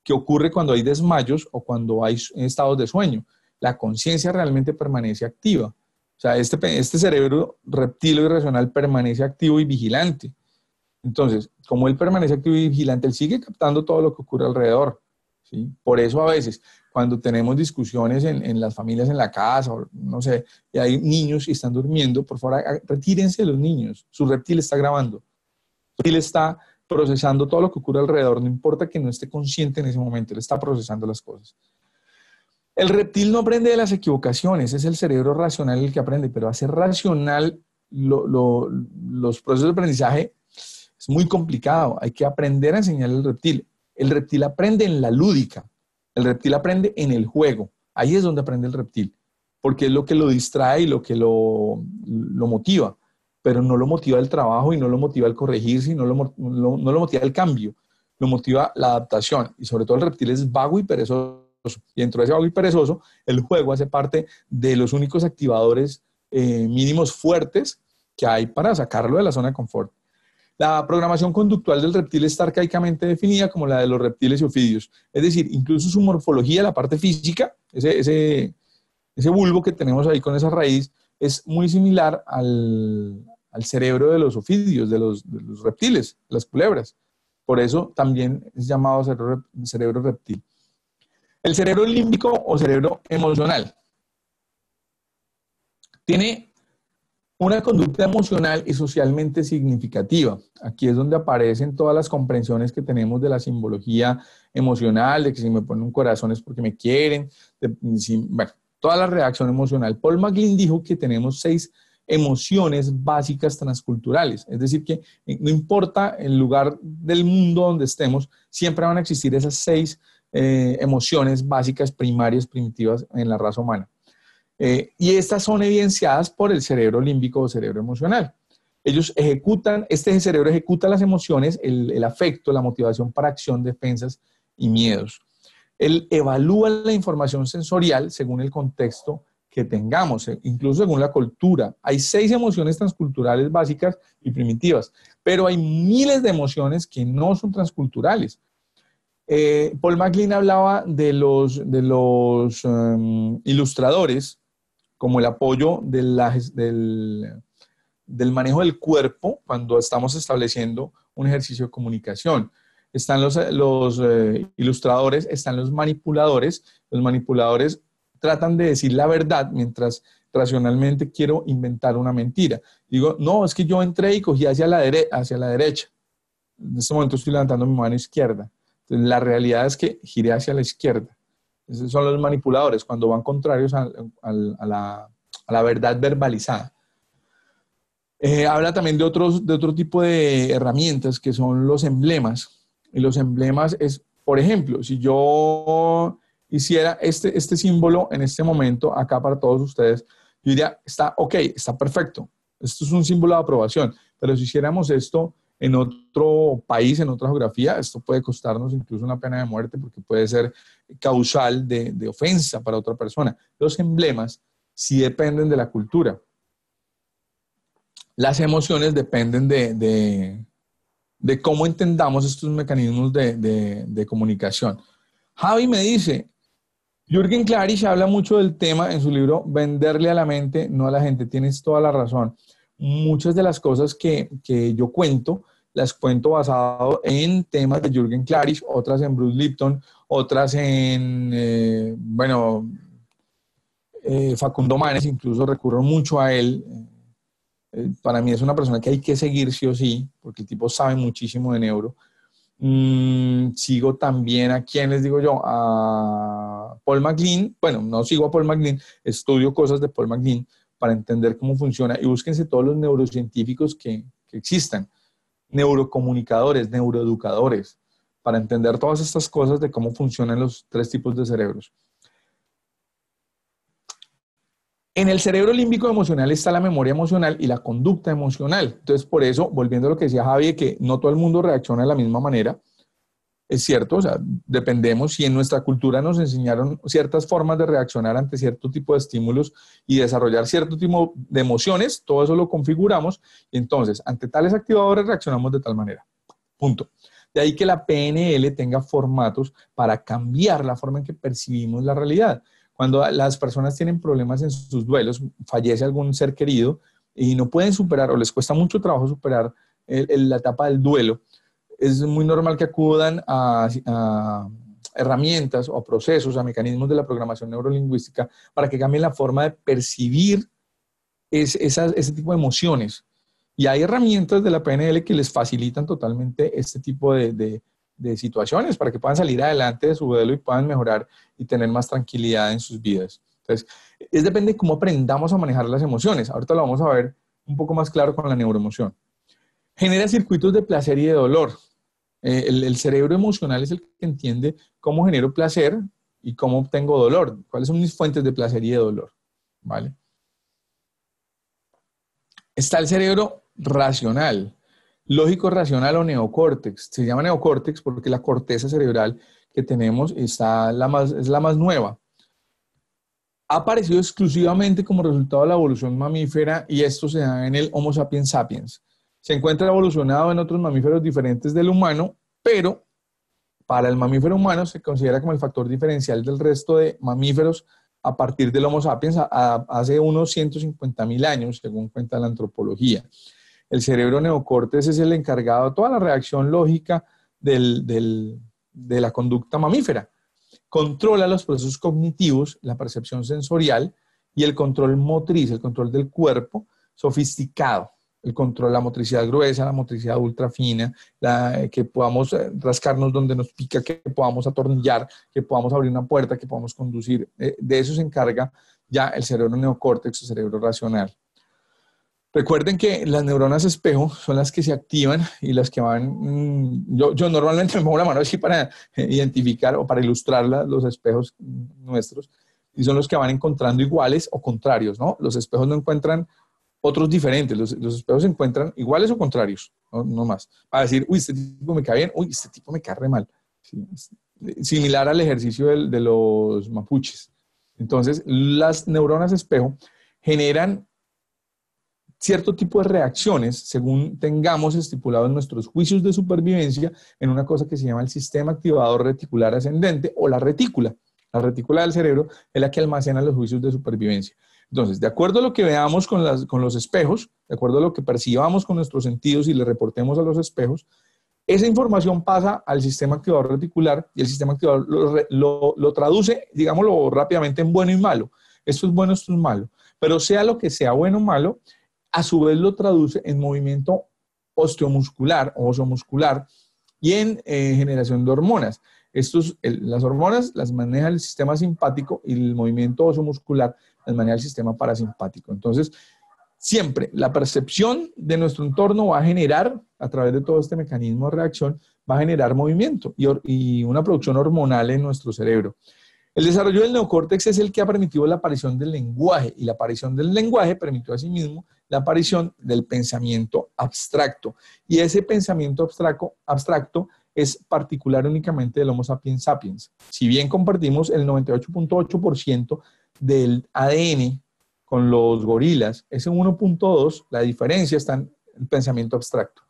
que ocurre cuando hay desmayos o cuando hay estados de sueño. La conciencia realmente permanece activa. O sea, este, este cerebro reptil y irracional permanece activo y vigilante. Entonces, como él permanece activo y vigilante, él sigue captando todo lo que ocurre alrededor. ¿sí? Por eso a veces, cuando tenemos discusiones en, en las familias, en la casa, o no sé, y hay niños y están durmiendo, por favor, retírense los niños. Su reptil está grabando. Su reptil está procesando todo lo que ocurre alrededor, no importa que no esté consciente en ese momento, él está procesando las cosas. El reptil no aprende de las equivocaciones, es el cerebro racional el que aprende, pero hacer racional los procesos de aprendizaje es muy complicado. Hay que aprender a enseñar al reptil. El reptil aprende en la lúdica, el reptil aprende en el juego. Ahí es donde aprende el reptil, porque es lo que lo distrae y lo que lo, motiva, pero no lo motiva el trabajo y no lo motiva el corregirse y no lo, no lo motiva el cambio, lo motiva la adaptación. Y sobre todo el reptil es vago y perezoso y dentro de ese algo y perezoso, el juego hace parte de los únicos activadores eh, mínimos fuertes que hay para sacarlo de la zona de confort. La programación conductual del reptil está arcaicamente definida como la de los reptiles y ofidios. Es decir, incluso su morfología, la parte física, ese, bulbo que tenemos ahí con esa raíz, es muy similar al, cerebro de los ofidios, de los, reptiles, las culebras. Por eso también es llamado cerebro reptil. El cerebro límbico o cerebro emocional tiene una conducta emocional y socialmente significativa. Aquí es donde aparecen todas las comprensiones que tenemos de la simbología emocional, de que si me ponen un corazón es porque me quieren, toda la reacción emocional. Paul McLean dijo que tenemos seis emociones básicas transculturales. Es decir, que eh, no importa el lugar del mundo donde estemos, siempre van a existir esas seis eh, emociones básicas, primarias, primitivas en la raza humana. Eh, y estas son evidenciadas por el cerebro límbico o cerebro emocional. Ellos ejecutan, este cerebro ejecuta las emociones, el, el afecto, la motivación para acción, defensas y miedos. Él evalúa la información sensorial según el contexto que tengamos, eh, incluso según la cultura. Hay seis emociones transculturales básicas y primitivas, pero hay miles de emociones que no son transculturales. Eh, Paul MacLean hablaba de los, de los em, ilustradores como el apoyo del, manejo del cuerpo cuando estamos estableciendo un ejercicio de comunicación. Están los, eh, ilustradores, están los manipuladores. Los manipuladores tratan de decir la verdad mientras racionalmente quiero inventar una mentira. Digo, no, es que yo entré y cogí hacia la, derecha hacia la derecha. En este momento estoy levantando mi mano izquierda la realidad es que giré hacia la izquierda. Esos son los manipuladores, cuando van contrarios a, la, verdad verbalizada. Eh, habla también de, de otro tipo de herramientas que son los emblemas. Y los emblemas es, por ejemplo, si yo hiciera este, este símbolo en este momento, acá para todos ustedes, yo diría, está ok, está perfecto. Esto es un símbolo de aprobación. Pero si hiciéramos esto en otro país, en otra geografía, esto puede costarnos incluso una pena de muerte porque puede ser causal de, ofensa para otra persona. Los emblemas sí dependen de la cultura. Las emociones dependen de, cómo entendamos estos mecanismos de, comunicación. Javi me dice, Jürgen Clarish habla mucho del tema en su libro Venderle a la mente, no a la gente, tienes toda la razón muchas de las cosas que, yo cuento, las cuento basado en temas de Jürgen Clarish, otras en Bruce Lipton, otras en, eh, bueno, eh, Facundo Manes, incluso recurro mucho a él. Eh, para mí es una persona que hay que seguir sí o sí, porque el tipo sabe muchísimo de neuro. Mm, sigo también a quién les digo yo, a Paul McLean. Bueno, no sigo a Paul McLean, estudio cosas de Paul McLean, para entender cómo funciona y búsquense todos los neurocientíficos que, existan, neurocomunicadores, neuroeducadores, para entender todas estas cosas de cómo funcionan los tres tipos de cerebros. En el cerebro límbico emocional está la memoria emocional y la conducta emocional. Entonces, por eso, volviendo a lo que decía Javier que no todo el mundo reacciona de la misma manera, es cierto, o sea, dependemos si en nuestra cultura nos enseñaron ciertas formas de reaccionar ante cierto tipo de estímulos y desarrollar cierto tipo de emociones, todo eso lo configuramos y entonces ante tales activadores reaccionamos de tal manera. Punto. De ahí que la PNL tenga formatos para cambiar la forma en que percibimos la realidad. Cuando las personas tienen problemas en sus duelos, fallece algún ser querido y no pueden superar o les cuesta mucho trabajo superar la etapa del duelo, es muy normal que acudan a, herramientas o procesos, a mecanismos de la programación neurolingüística para que cambien la forma de percibir ese tipo de emociones. Y hay herramientas de la PNL que les facilitan totalmente este tipo de, situaciones para que puedan salir adelante de su modelo y puedan mejorar y tener más tranquilidad en sus vidas. Entonces, es depende de cómo aprendamos a manejar las emociones. Ahorita lo vamos a ver un poco más claro con la neuroemoción. Genera circuitos de placer y de dolor. Eh, el, cerebro emocional es el que entiende cómo genero placer y cómo obtengo dolor, cuáles son mis fuentes de placer y de dolor, ¿vale? Está el cerebro racional, lógico racional o neocórtex. Se llama neocórtex porque la corteza cerebral que tenemos es la más nueva. Ha aparecido exclusivamente como resultado de la evolución mamífera y esto se da en el Homo sapiens sapiens se encuentra evolucionado en otros mamíferos diferentes del humano, pero para el mamífero humano se considera como el factor diferencial del resto de mamíferos a partir del Homo sapiens hace unos 150 mil años, según cuenta la antropología. El cerebro neocórtex es el encargado de toda la reacción lógica de la conducta mamífera. Controla los procesos cognitivos, la percepción sensorial y el control motriz, el control del cuerpo sofisticado el control, de la motricidad gruesa, la motricidad ultra fina, eh, que podamos eh, rascarnos donde nos pica, que podamos atornillar, que podamos abrir una puerta, que podamos conducir. Eh, de eso se encarga ya el cerebro neocórtex el cerebro racional. Recuerden que las neuronas espejo son las que se activan y las que van... Mm, yo, normalmente me pongo la mano así para identificar o para ilustrar los espejos nuestros y son los que van encontrando iguales o contrarios, ¿no? Los espejos no encuentran otros diferentes. Los, espejos se encuentran iguales o contrarios, no, más. Para decir, uy, este tipo me cae bien, uy, este tipo me cae mal. Eh, similar al ejercicio de los mapuches. Entonces, las neuronas espejo generan cierto tipo de reacciones según tengamos estipulado en nuestros juicios de supervivencia en una cosa que se llama el sistema activador reticular ascendente o la retícula. La retícula del cerebro es la que almacena los juicios de supervivencia. Entonces, de acuerdo a lo que veamos con, los espejos, de acuerdo a lo que percibamos con nuestros sentidos y le reportemos a los espejos, esa información pasa al sistema activador reticular y el sistema activador lo, traduce, digámoslo rápidamente, en bueno y malo. Esto es bueno, esto es malo. Pero sea lo que sea bueno o malo, a su vez lo traduce en movimiento osteomuscular o osomuscular y en eh, generación de hormonas. Estos, las hormonas las maneja el sistema simpático y el movimiento osomuscular las maneja el sistema parasimpático. Entonces, siempre la percepción de nuestro entorno va a generar, a través de todo este mecanismo de reacción, va a generar movimiento y, una producción hormonal en nuestro cerebro. El desarrollo del neocórtex es el que ha permitido la aparición del lenguaje y la aparición del lenguaje permitió a sí mismo la aparición del pensamiento abstracto. Y ese pensamiento abstracto, abstracto es particular únicamente del Homo sapiens sapiens. Si bien compartimos el 98.8% del ADN con los gorilas, ese 1.2, la diferencia está en el pensamiento abstracto,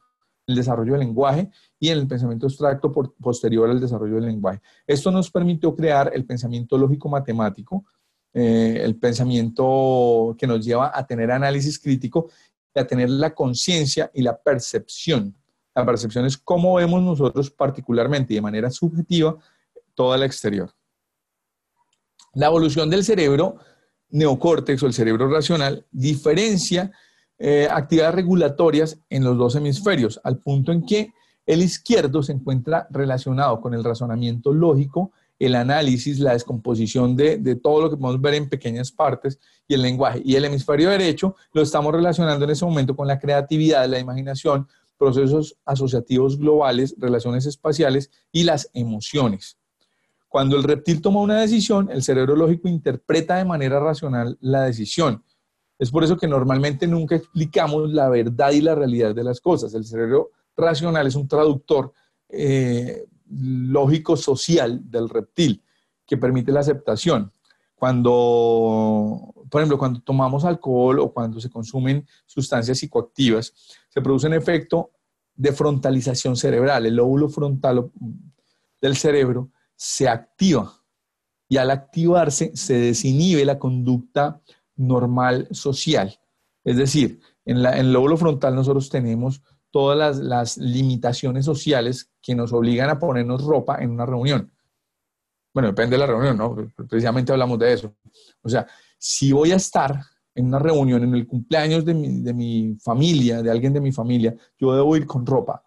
el desarrollo del lenguaje y en el pensamiento abstracto posterior al desarrollo del lenguaje. Esto nos permitió crear el pensamiento lógico-matemático, eh, el pensamiento que nos lleva a tener análisis crítico y a tener la conciencia y la percepción la percepción es cómo vemos nosotros particularmente y de manera subjetiva toda la exterior. La evolución del cerebro neocórtex o el cerebro racional diferencia eh, actividades regulatorias en los dos hemisferios, al punto en que el izquierdo se encuentra relacionado con el razonamiento lógico, el análisis, la descomposición de, de, todo lo que podemos ver en pequeñas partes y el lenguaje. Y el hemisferio derecho lo estamos relacionando en ese momento con la creatividad, la imaginación, procesos asociativos globales, relaciones espaciales y las emociones. Cuando el reptil toma una decisión, el cerebro lógico interpreta de manera racional la decisión. Es por eso que normalmente nunca explicamos la verdad y la realidad de las cosas. El cerebro racional es un traductor eh, lógico social del reptil que permite la aceptación. Cuando, por ejemplo, cuando tomamos alcohol o cuando se consumen sustancias psicoactivas, se produce un efecto de frontalización cerebral. El lóbulo frontal mm, del cerebro se activa y al activarse se desinhibe la conducta normal social. Es decir, en, el lóbulo frontal nosotros tenemos todas las, limitaciones sociales que nos obligan a ponernos ropa en una reunión. Bueno, depende de la reunión, ¿no? Precisamente hablamos de eso. O sea, si voy a estar en una reunión, en el cumpleaños de mi, de mi familia, de alguien de mi familia, yo debo ir con ropa.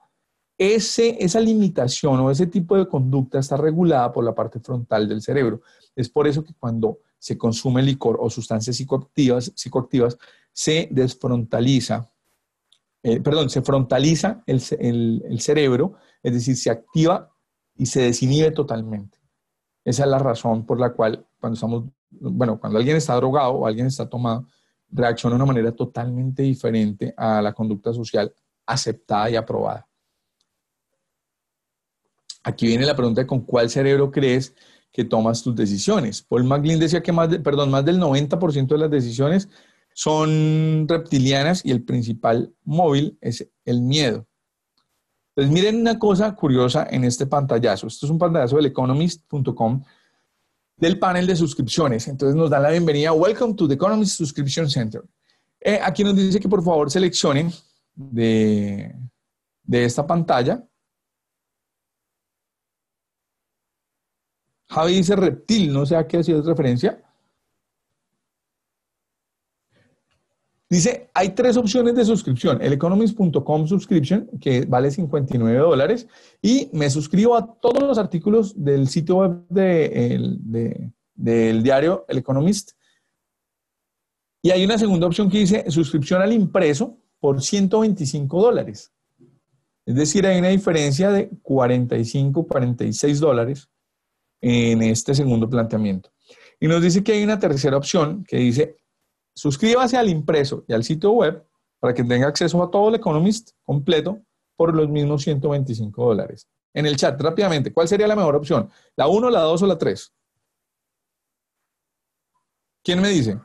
Ese, esa limitación o ese tipo de conducta está regulada por la parte frontal del cerebro. Es por eso que cuando se consume licor o sustancias psicoactivas, psicoactivas se desfrontaliza, eh, perdón, se frontaliza el cerebro, es decir, se activa y se desinhibe totalmente. Esa es la razón por la cual cuando estamos, bueno, cuando alguien está drogado o alguien está tomado, reacciona de una manera totalmente diferente a la conducta social aceptada y aprobada. Aquí viene la pregunta de con cuál cerebro crees que tomas tus decisiones. Paul McLean decía que más, perdón, más del 90% de las decisiones son reptilianas y el principal móvil es el miedo. Entonces miren una cosa curiosa en este pantallazo. Esto es un pantallazo del economist.com del panel de suscripciones. Entonces nos dan la bienvenida. Welcome to the Economist Subscription Center. Eh, aquí nos dice que por favor seleccionen de, esta pantalla. Javi dice reptil, no sé a qué ha sido referencia. Dice, hay tres opciones de suscripción. El economist.com subscription, que vale 59 dólares, y me suscribo a todos los artículos del sitio web de, del diario El Economist. Y hay una segunda opción que dice suscripción al impreso por 125 dólares. Es decir, hay una diferencia de 45, 46 dólares en este segundo planteamiento. Y nos dice que hay una tercera opción que dice suscríbase al impreso y al sitio web para que tenga acceso a todo el Economist completo por los mismos 125 dólares. En el chat, rápidamente, ¿cuál sería la mejor opción? ¿La 1, la 2 o la 3? ¿Quién me dice?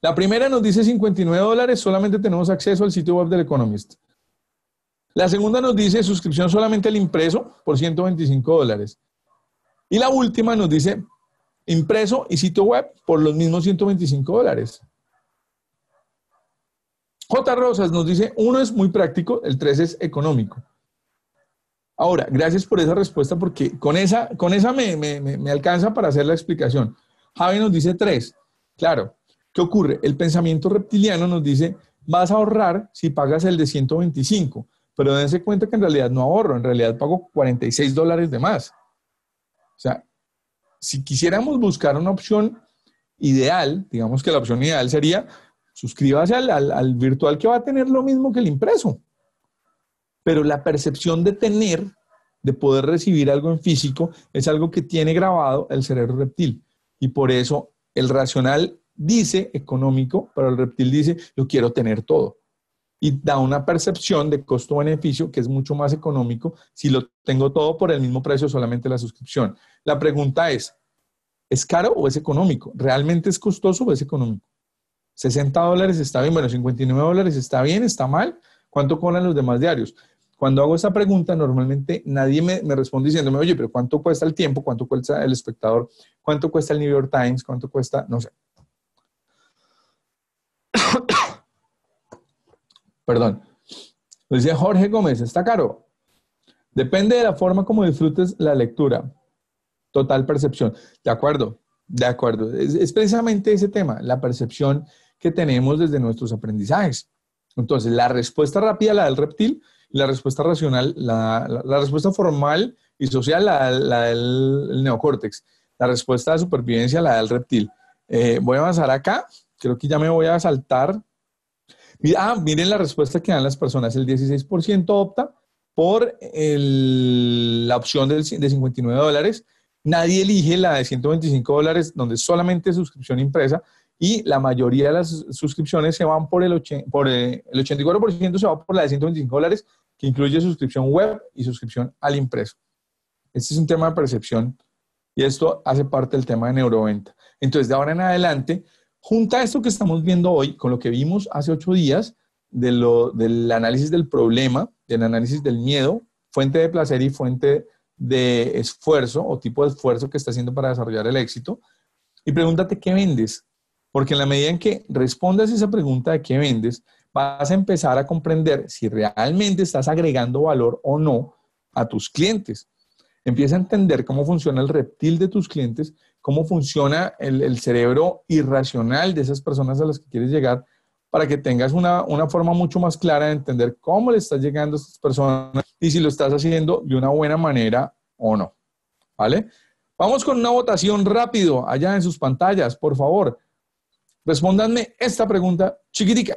La primera nos dice 59 dólares, solamente tenemos acceso al sitio web del Economist. La segunda nos dice suscripción solamente al impreso por 125 dólares. Y la última nos dice impreso y sitio web por los mismos 125 dólares. J. Rosas nos dice, uno es muy práctico, el tres es económico. Ahora, gracias por esa respuesta porque con esa, con esa me, alcanza para hacer la explicación. Javi nos dice tres. Claro, ¿qué ocurre? El pensamiento reptiliano nos dice, vas a ahorrar si pagas el de 125, pero dense cuenta que en realidad no ahorro, en realidad pago 46 dólares de más. O sea, si quisiéramos buscar una opción ideal, digamos que la opción ideal sería suscríbase al, virtual que va a tener lo mismo que el impreso. Pero la percepción de tener, de poder recibir algo en físico, es algo que tiene grabado el cerebro reptil. Y por eso el racional dice económico, pero el reptil dice, yo quiero tener todo y da una percepción de costo-beneficio que es mucho más económico si lo tengo todo por el mismo precio, solamente la suscripción. La pregunta es, ¿es caro o es económico? ¿Realmente es costoso o es económico? 60 dólares está bien, bueno, 59 dólares está bien, está mal. ¿Cuánto cobran los demás diarios? Cuando hago esa pregunta, normalmente nadie me, responde diciéndome, oye, pero ¿cuánto cuesta el tiempo? ¿Cuánto cuesta el espectador? ¿Cuánto cuesta el New York Times? ¿Cuánto cuesta, no sé, perdón. lo Decía Jorge Gómez, está caro. Depende de la forma como disfrutes la lectura. Total percepción. De acuerdo, de acuerdo. Es, precisamente ese tema, la percepción que tenemos desde nuestros aprendizajes. Entonces, la respuesta rápida, la del reptil, la respuesta racional, la, respuesta formal y social, la, del neocórtex. La respuesta de supervivencia, la del reptil. Eh, voy a avanzar acá. Creo que ya me voy a saltar Ah, miren la respuesta que dan las personas. El 16% opta por la opción de, 59 dólares. Nadie elige la de 125 dólares, donde solamente suscripción impresa. Y la mayoría de las suscripciones se van por el, por eh, el, el 84% se va por la de 125 dólares, que incluye suscripción web y suscripción al impreso. Este es un tema de percepción y esto hace parte del tema de neuroventa. Entonces, de ahora en adelante, Junta esto que estamos viendo hoy con lo que vimos hace ocho días del análisis del problema, del análisis del miedo, fuente de placer y fuente de esfuerzo o tipo de esfuerzo que está haciendo para desarrollar el éxito. Y pregúntate qué vendes, porque en la medida en que respondas esa pregunta de qué vendes, vas a empezar a comprender si realmente estás agregando valor o no a tus clientes. Empieza a entender cómo funciona el reptil de tus clientes cómo funciona el, cerebro irracional de esas personas a las que quieres llegar para que tengas una, forma mucho más clara de entender cómo le estás llegando a estas personas y si lo estás haciendo de una buena manera o no. ¿Vale? Vamos con una votación rápido allá en sus pantallas, por favor. Respóndanme esta pregunta chiquitica.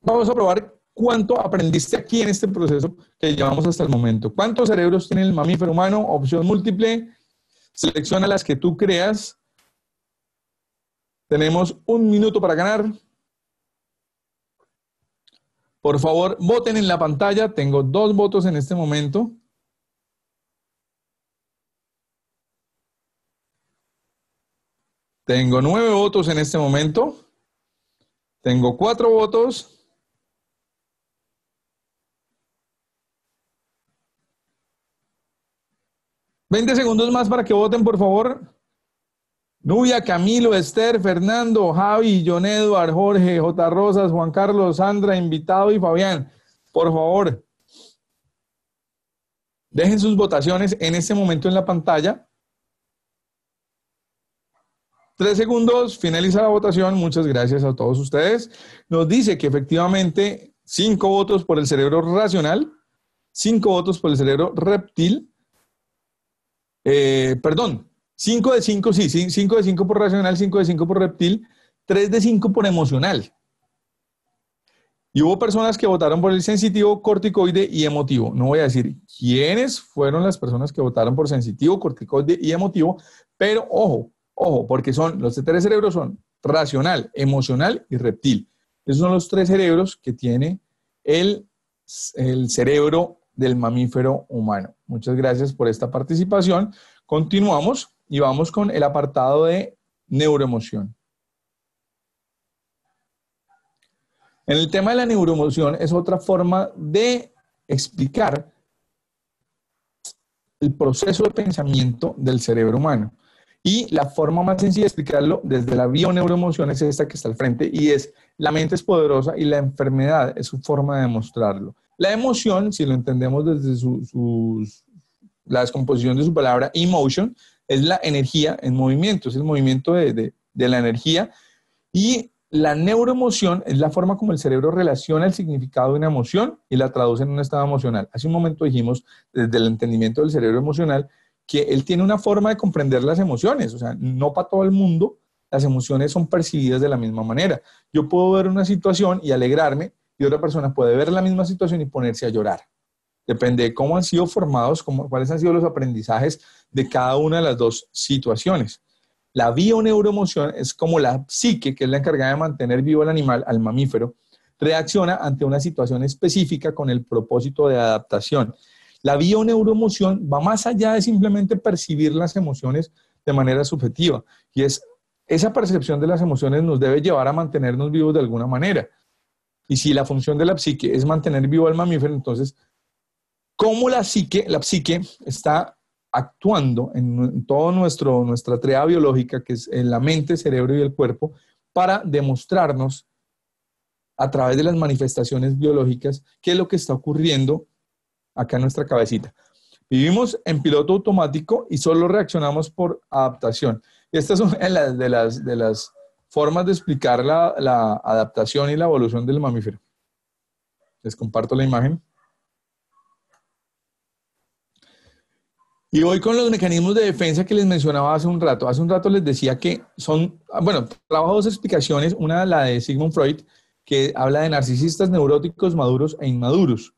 Vamos a probar cuánto aprendiste aquí en este proceso que llevamos hasta el momento. ¿Cuántos cerebros tiene el mamífero humano? Opción múltiple. Selecciona las que tú creas. Tenemos un minuto para ganar. Por favor, voten en la pantalla. Tengo dos votos en este momento. Tengo nueve votos en este momento. Tengo cuatro votos. 20 segundos más para que voten, por favor. Nubia, Camilo, Esther, Fernando, Javi, John Edward, Jorge, J. Rosas, Juan Carlos, Sandra, invitado y Fabián. Por favor, dejen sus votaciones en este momento en la pantalla. Tres segundos, finaliza la votación. Muchas gracias a todos ustedes. Nos dice que efectivamente cinco votos por el cerebro racional, cinco votos por el cerebro reptil, eh, perdón, 5 de 5, sí, 5 de 5 por racional, 5 de 5 por reptil, 3 de 5 por emocional. Y hubo personas que votaron por el sensitivo, corticoide y emotivo. No voy a decir quiénes fueron las personas que votaron por sensitivo, corticoide y emotivo, pero ojo, ojo, porque son los tres cerebros son racional, emocional y reptil. Esos son los tres cerebros que tiene el, el cerebro del mamífero humano. Muchas gracias por esta participación. Continuamos y vamos con el apartado de neuroemoción. En el tema de la neuroemoción es otra forma de explicar el proceso de pensamiento del cerebro humano. Y la forma más sencilla de explicarlo desde la bioneuroemoción es esta que está al frente y es la mente es poderosa y la enfermedad es su forma de demostrarlo. La emoción, si lo entendemos desde la descomposición de su palabra, emotion, es la energía en movimiento, es el movimiento de, de la energía. Y la neuroemoción es la forma como el cerebro relaciona el significado de una emoción y la traduce en un estado emocional. Hace un momento dijimos, desde el entendimiento del cerebro emocional, que él tiene una forma de comprender las emociones. O sea, no para todo el mundo las emociones son percibidas de la misma manera. Yo puedo ver una situación y alegrarme, y otra persona puede ver la misma situación y ponerse a llorar. Depende de cómo han sido formados, cuáles han sido los aprendizajes de cada una de las dos situaciones. La neuroemoción es como la psique, que es la encargada de mantener vivo al animal, al mamífero, reacciona ante una situación específica con el propósito de adaptación. La neuroemoción va más allá de simplemente percibir las emociones de manera subjetiva y es esa percepción de las emociones nos debe llevar a mantenernos vivos de alguna manera. Y si la función de la psique es mantener vivo al mamífero, entonces, ¿cómo la psique, la está actuando en toda nuestra tarea biológica, que es en la mente, cerebro y el cuerpo, para demostrarnos a través de las manifestaciones biológicas qué es lo que está ocurriendo acá en nuestra cabecita. Vivimos en piloto automático y solo reaccionamos por adaptación. Esta es una de las, de las formas de explicar la, adaptación y la evolución del mamífero. Les comparto la imagen. Y voy con los mecanismos de defensa que les mencionaba hace un rato. Hace un rato les decía que son, ah, bueno, trabajo dos explicaciones. Una, la de Sigmund Freud, que habla de narcisistas neuróticos maduros e inmaduros.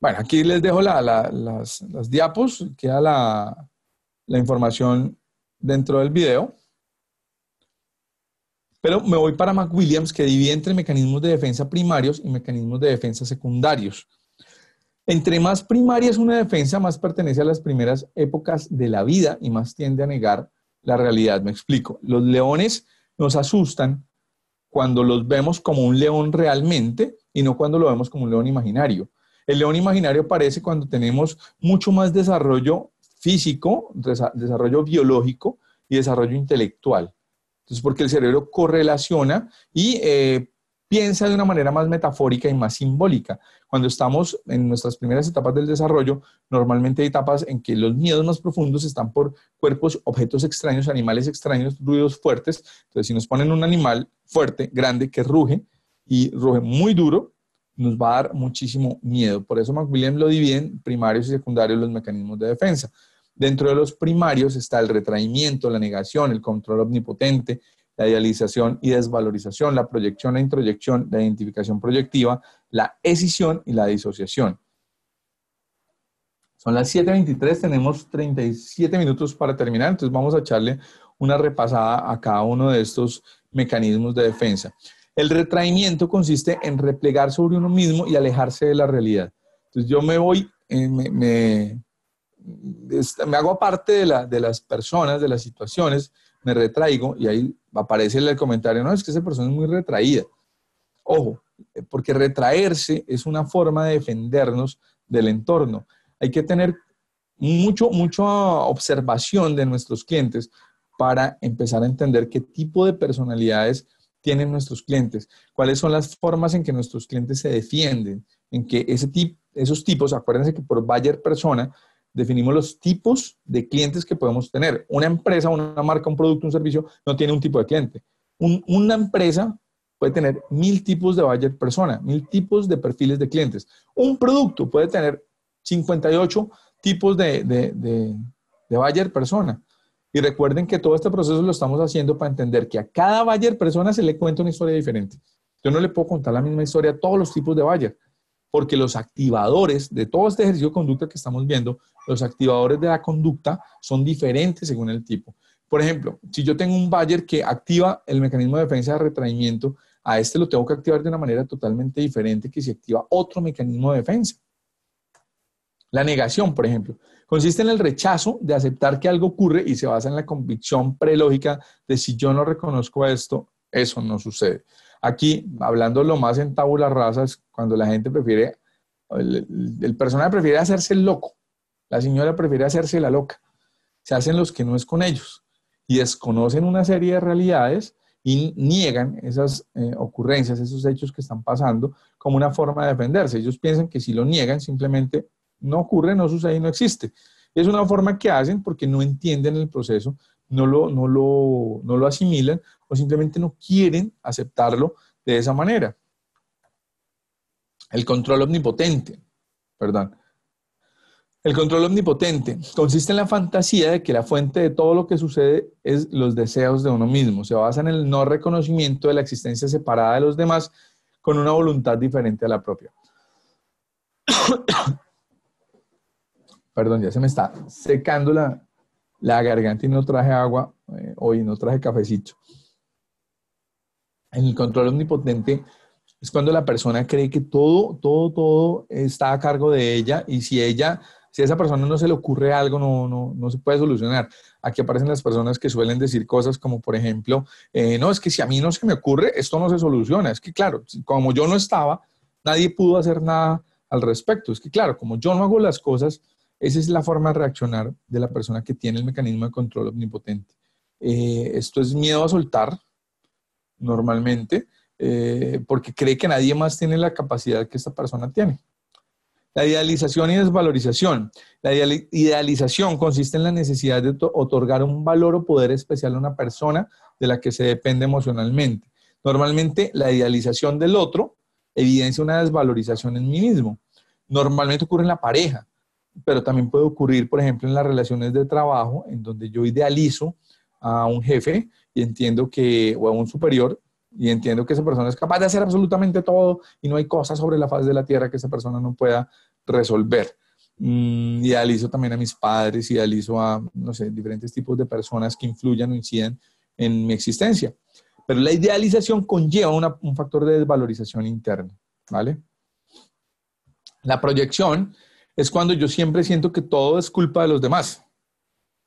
Bueno, aquí les dejo las, diapos, queda la información dentro del video. Pero me voy para Williams, que divide entre mecanismos de defensa primarios y mecanismos de defensa secundarios. Entre más primaria es una defensa, más pertenece a las primeras épocas de la vida y más tiende a negar la realidad. Me explico. Los leones nos asustan cuando los vemos como un león realmente y no cuando lo vemos como un león imaginario. El león imaginario aparece cuando tenemos mucho más desarrollo físico, desarrollo biológico y desarrollo intelectual. Entonces, porque el cerebro correlaciona y eh, piensa de una manera más metafórica y más simbólica. Cuando estamos en nuestras primeras etapas del desarrollo, normalmente hay etapas en que los miedos más profundos están por cuerpos, objetos extraños, animales extraños, ruidos fuertes. Entonces, si nos ponen un animal fuerte, grande, que ruge y ruge muy duro, nos va a dar muchísimo miedo. Por eso McWilliam lo divide en primarios y secundarios los mecanismos de defensa. Dentro de los primarios está el retraimiento, la negación, el control omnipotente, la idealización y desvalorización, la proyección, la introyección, la identificación proyectiva, la escisión y la disociación. Son las 7.23, tenemos 37 minutos para terminar, entonces vamos a echarle una repasada a cada uno de estos mecanismos de defensa. El retraimiento consiste en replegar sobre uno mismo y alejarse de la realidad. Entonces yo me voy, eh, me me hago parte de, la, de las personas, de las situaciones, me retraigo y ahí aparece el comentario, no, es que esa persona es muy retraída. Ojo, eh, porque retraerse es una forma de defendernos del entorno. Hay que tener mucho, mucha observación de nuestros clientes para empezar a entender qué tipo de personalidades tienen nuestros clientes, cuáles son las formas en que nuestros clientes se defienden, en que ese tip, esos tipos, acuérdense que por Bayer persona definimos los tipos de clientes que podemos tener. Una empresa, una marca, un producto, un servicio no tiene un tipo de cliente. una empresa puede tener mil tipos de buyer persona, mil tipos de perfiles de clientes. Un producto puede tener 58 tipos de, de, de, de buyer persona. Y recuerden que todo este proceso lo estamos haciendo para entender que a cada buyer persona se le cuenta una historia diferente. Yo no le puedo contar la misma historia a todos los tipos de buyer porque los activadores de todo este ejercicio de conducta que estamos viendo, los activadores de la conducta son diferentes según el tipo. Por ejemplo, si yo tengo un Bayer que activa el mecanismo de defensa de retraimiento, a este lo tengo que activar de una manera totalmente diferente que si activa otro mecanismo de defensa. La negación, por ejemplo, consiste en el rechazo de aceptar que algo ocurre y se basa en la convicción prelógica de si yo no reconozco esto, eso no sucede. Aquí, hablando lo más en tabula rasa, es cuando la gente prefiere, el, el personaje prefiere hacerse el loco, la señora prefiere hacerse la loca. Se hacen los que no es con ellos y desconocen una serie de realidades y niegan esas eh, ocurrencias, esos hechos que están pasando como una forma de defenderse. Ellos piensan que si lo niegan simplemente no ocurre, no sucede y no existe. Es una forma que hacen porque no entienden el proceso no lo, asimilan o simplemente no quieren aceptarlo de esa manera. El control omnipotente, perdón. El control omnipotente consiste en la fantasía de que la fuente de todo lo que sucede es los deseos de uno mismo. Se basa en el no reconocimiento de la existencia separada de los demás con una voluntad diferente a la propia. Perdón, ya se me está secando la, la garganta y no traje agua eh, hoy, no traje cafecito. En el control omnipotente es cuando la persona cree que todo, todo, todo está a cargo de ella y si ella, si a esa persona no se le ocurre algo, no, no, no se puede solucionar. Aquí aparecen las personas que suelen decir cosas como, por ejemplo, eh, no, es que si a mí no se me ocurre, esto no se soluciona. Es que claro, como yo no estaba, nadie pudo hacer nada al respecto. Es que claro, como yo no hago las cosas, esa es la forma de reaccionar de la persona que tiene el mecanismo de control omnipotente. Eh, esto es miedo a soltar, normalmente, eh, porque cree que nadie más tiene la capacidad que esta persona tiene. La idealización y desvalorización. La idealización consiste en la necesidad de otorgar un valor o poder especial a una persona de la que se depende emocionalmente. Normalmente la idealización del otro evidencia una desvalorización en mí mismo. Normalmente ocurre en la pareja pero también puede ocurrir, por ejemplo, en las relaciones de trabajo, en donde yo idealizo a un jefe y entiendo que, o a un superior, y entiendo que esa persona es capaz de hacer absolutamente todo y no hay cosas sobre la faz de la tierra que esa persona no pueda resolver. Mm, idealizo también a mis padres, idealizo a, no sé, diferentes tipos de personas que influyan o inciden en mi existencia. Pero la idealización conlleva un factor de desvalorización interna, ¿vale? La proyección es cuando yo siempre siento que todo es culpa de los demás.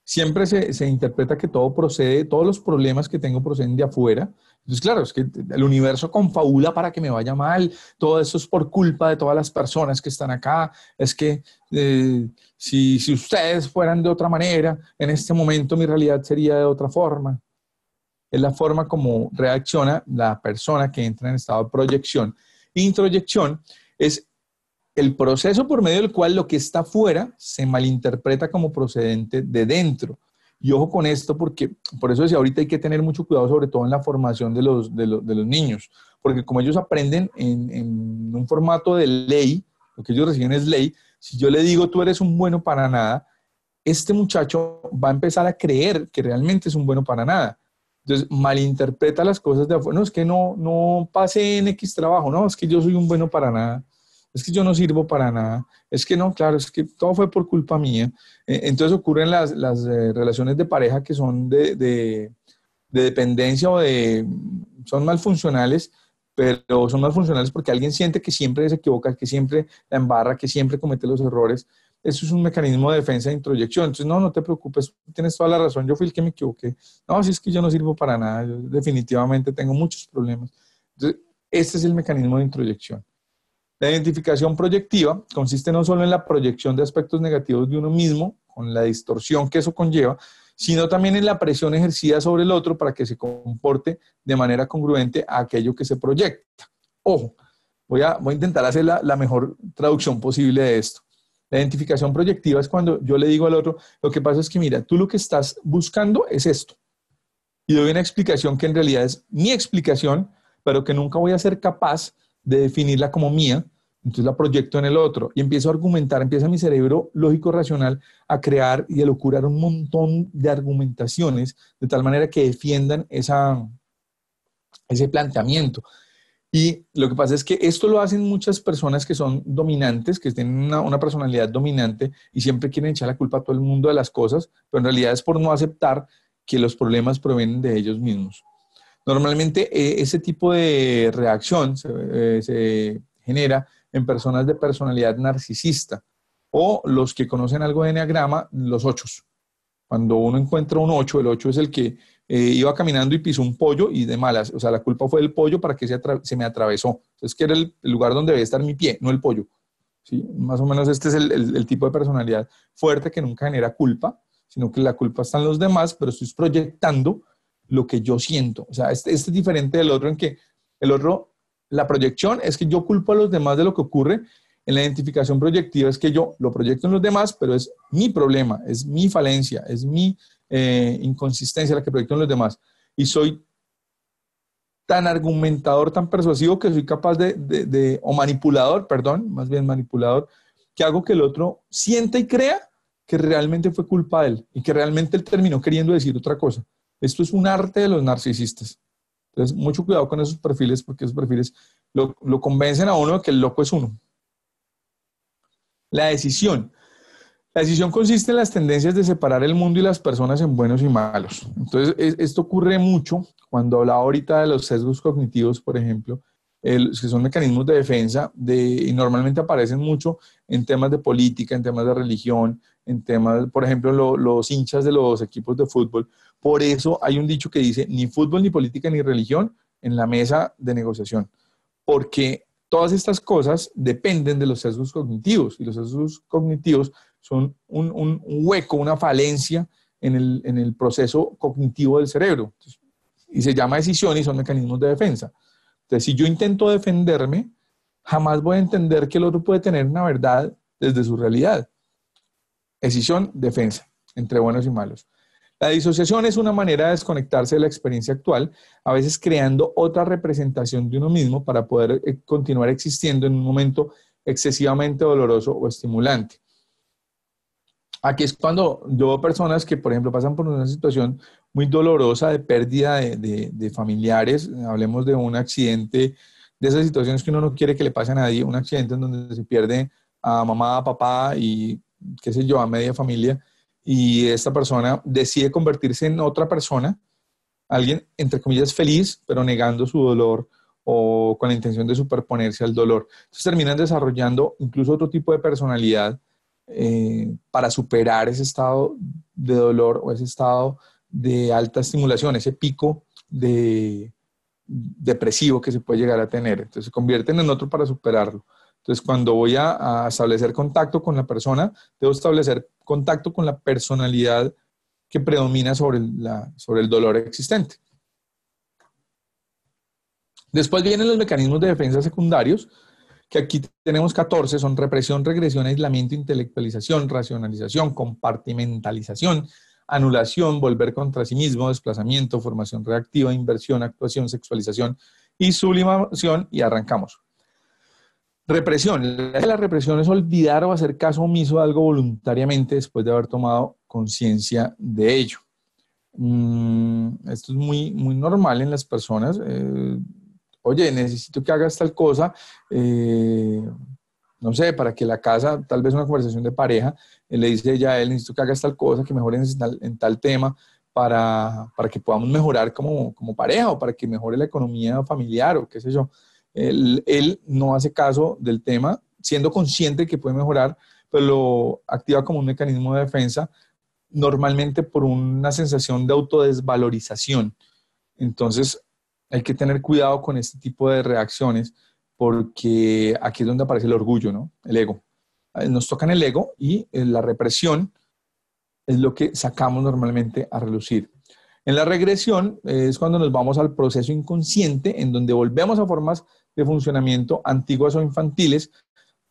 Siempre se, interpreta que todo procede, todos los problemas que tengo proceden de afuera. Entonces, claro, es que el universo confabula para que me vaya mal. Todo eso es por culpa de todas las personas que están acá. Es que eh, si, si ustedes fueran de otra manera, en este momento mi realidad sería de otra forma es la forma como reacciona la persona que entra en estado de proyección. Introyección es el proceso por medio del cual lo que está fuera se malinterpreta como procedente de dentro. Y ojo con esto, porque por eso decía, ahorita hay que tener mucho cuidado, sobre todo en la formación de los, de los, niños, porque como ellos aprenden en, un formato de ley, lo que ellos reciben es ley, si yo le digo tú eres un bueno para nada, este muchacho va a empezar a creer que realmente es un bueno para nada. Entonces, malinterpreta las cosas de afuera. No, es que no, no pase en X trabajo, no, es que yo soy un bueno para nada es que yo no sirvo para nada, es que no, claro, es que todo fue por culpa mía. E, entonces ocurren las, eh, relaciones de pareja que son de, dependencia o de, son mal pero son malfuncionales funcionales porque alguien siente que siempre se equivoca, que siempre la embarra, que siempre comete los errores. Eso es un mecanismo de defensa de introyección. Entonces, no, no te preocupes, tienes toda la razón, yo fui el que me equivoqué. No, si es que yo no sirvo para nada, yo definitivamente tengo muchos problemas. Entonces, este es el mecanismo de introyección. La identificación proyectiva consiste no solo en la proyección de aspectos negativos de uno mismo, con la distorsión que eso conlleva, sino también en la presión ejercida sobre el otro para que se comporte de manera congruente a aquello que se proyecta. Ojo, voy a, intentar hacer la, la mejor traducción posible de esto. La identificación proyectiva es cuando yo le digo al otro, lo que pasa es que mira, tú lo que estás buscando es esto. Y doy una explicación que en realidad es mi explicación, pero que nunca voy a ser capaz de de definirla como mía, entonces la proyecto en el otro y empiezo a argumentar, empieza mi cerebro lógico-racional a crear y a locurar un montón de argumentaciones de tal manera que defiendan esa, ese planteamiento. Y lo que pasa es que esto lo hacen muchas personas que son dominantes, que tienen una, una personalidad dominante y siempre quieren echar la culpa a todo el mundo de las cosas, pero en realidad es por no aceptar que los problemas provienen de ellos mismos. Normalmente eh, ese tipo de reacción eh, se, genera en personas de personalidad narcisista o los que conocen algo de enneagrama, los ochos. Cuando uno encuentra un ocho, el ocho es el que eh, iba caminando y pisó un pollo y de malas, o sea, la culpa fue del pollo para que se, me atravesó. Es que era el, lugar donde debe estar mi pie, no el pollo. ¿sí? Más o menos este es el, tipo de personalidad fuerte que nunca genera culpa, sino que la culpa están los demás, pero estoy proyectando lo que yo siento. O sea, este, este, es diferente del otro en que el otro, la proyección es que yo culpo a los demás de lo que ocurre. En la identificación proyectiva es que yo lo proyecto en los demás, pero es mi problema, es mi falencia, es mi eh, inconsistencia la que proyecto en los demás. Y soy tan argumentador, tan persuasivo que soy capaz de, de, de, o manipulador, perdón, más bien manipulador, que hago que el otro sienta y crea que realmente fue culpa de él y que realmente él terminó queriendo decir otra cosa. Esto es un arte de los narcisistas. Entonces, mucho cuidado con esos perfiles porque esos perfiles lo, convencen a uno de que el loco es uno. La decisión. La decisión consiste en las tendencias de separar el mundo y las personas en buenos y malos. Entonces, esto ocurre mucho cuando habla ahorita de los sesgos cognitivos, por ejemplo, que son mecanismos de defensa de, y normalmente aparecen mucho en temas de política, en temas de religión, en temas, por ejemplo, los hinchas de los equipos de fútbol por eso hay un dicho que dice, ni fútbol, ni política, ni religión en la mesa de negociación, porque todas estas cosas dependen de los sesgos cognitivos y los sesgos cognitivos son un, hueco, una falencia en el, proceso cognitivo del cerebro. y se llama decisión y son mecanismos de defensa. Entonces, si yo intento defenderme, jamás voy a entender que el otro puede tener una verdad desde su realidad. Decisión, defensa, entre buenos y malos. La disociación es una manera de desconectarse de la experiencia actual, a veces creando otra representación de uno mismo para poder eh, continuar existiendo en un momento excesivamente doloroso o estimulante. Aquí es cuando yo veo personas que, por ejemplo, pasan por una situación muy dolorosa de pérdida de, familiares, hablemos de un accidente, de esas situaciones que uno no quiere que le pase a nadie, un accidente en donde se pierde a mamá, a papá y qué sé yo, a media familia, y esta persona decide convertirse en otra persona, alguien, entre comillas, feliz, pero negando su dolor o con la intención de superponerse al dolor. Entonces terminan desarrollando incluso otro tipo de personalidad eh, para superar ese estado de dolor o ese estado de alta estimulación, ese pico de depresivo que se puede llegar a tener. Entonces se convierten en otro para superarlo. Entonces, cuando voy a, establecer contacto con la persona, debo establecer contacto con la personalidad que predomina sobre, sobre el dolor existente. Después vienen los mecanismos de defensa secundarios, que aquí tenemos 14, son represión, regresión, aislamiento, intelectualización, racionalización, compartimentalización, anulación, volver contra sí mismo, desplazamiento, formación reactiva, inversión, actuación, sexualización y sublimación y arrancamos. Represión. La represión es olvidar o hacer caso omiso de algo voluntariamente después de haber tomado conciencia de ello. Mm, esto es muy, muy normal en las personas. Eh, oye, necesito que hagas tal cosa. Eh, no sé, para que la casa, tal vez una conversación de pareja, eh, le dice ella a él, necesito que hagas tal cosa, que mejores en tal, en tal tema, para, para, que podamos mejorar como, como pareja o para que mejore la economía familiar o qué sé yo él, no hace caso del tema, siendo consciente que puede mejorar, pero lo activa como un mecanismo de defensa, normalmente por una sensación de autodesvalorización. Entonces, hay que tener cuidado con este tipo de reacciones porque aquí es donde aparece el orgullo, ¿no? El ego. Eh, nos tocan el ego y eh, la represión es lo que sacamos normalmente a relucir. En la regresión eh, es cuando nos vamos al proceso inconsciente, en donde volvemos a formas de funcionamiento antiguas o infantiles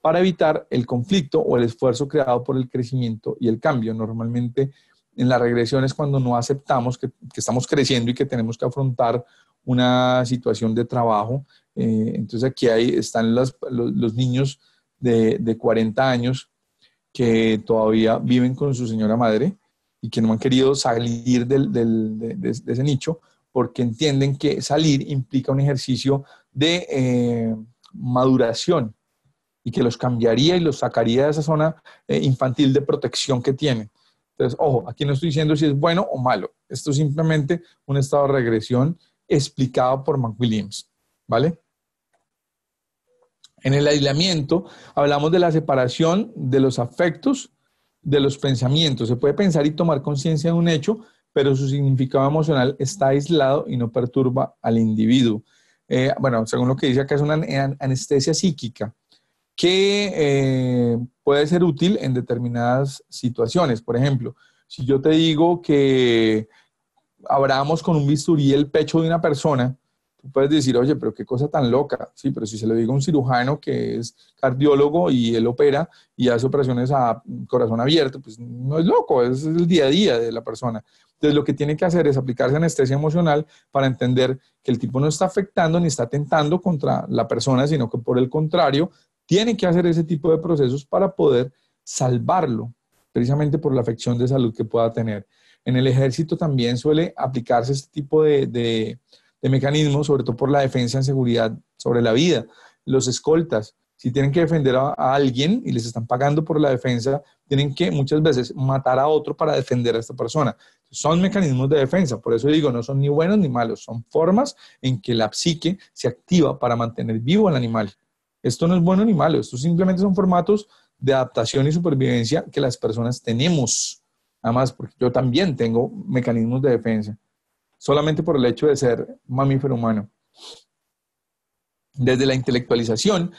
para evitar el conflicto o el esfuerzo creado por el crecimiento y el cambio. Normalmente en la regresión es cuando no aceptamos que, estamos creciendo y que tenemos que afrontar una situación de trabajo. Eh, entonces aquí hay, están los, niños de 40 años que todavía viven con su señora madre y que no han querido salir de, ese nicho porque entienden que salir implica un ejercicio de eh, maduración y que los cambiaría y los sacaría de esa zona eh, infantil de protección que tienen. Entonces, ojo, aquí no estoy diciendo si es bueno o malo. Esto es simplemente un estado de regresión explicado por McWilliams, ¿vale? En el aislamiento hablamos de la separación de los afectos de los pensamientos. Se puede pensar y tomar conciencia de un hecho, pero su significado emocional está aislado y no perturba al individuo. Eh, bueno, según lo que dice acá, es una anestesia psíquica que eh, puede ser útil en determinadas situaciones. Por ejemplo, si yo te digo que abramos con un bisturí el pecho de una persona, Tú puedes decir, oye, pero qué cosa tan loca. Sí, pero si se lo digo a un cirujano que es cardiólogo y él opera y hace operaciones a corazón abierto, pues no es loco, es el día a día de la persona. Entonces lo que tiene que hacer es aplicarse anestesia emocional para entender que el tipo no está afectando ni está atentando contra la persona, sino que por el contrario, tiene que hacer ese tipo de procesos para poder salvarlo, precisamente por la afección de salud que pueda tener. En el ejército también suele aplicarse este tipo de de mecanismos, sobre todo por la defensa en seguridad sobre la vida. Los escoltas, si tienen que defender a, alguien y les están pagando por la defensa, tienen que muchas veces matar a otro para defender a esta persona. Son mecanismos de defensa, por eso digo, no son ni buenos ni malos, son formas en que la psique se activa para mantener vivo al animal. Esto no es bueno ni malo, esto simplemente son formatos de adaptación y supervivencia que las personas tenemos. Además, porque yo también tengo mecanismos de defensa solamente por el hecho de ser mamífero humano. Desde la intelectualización,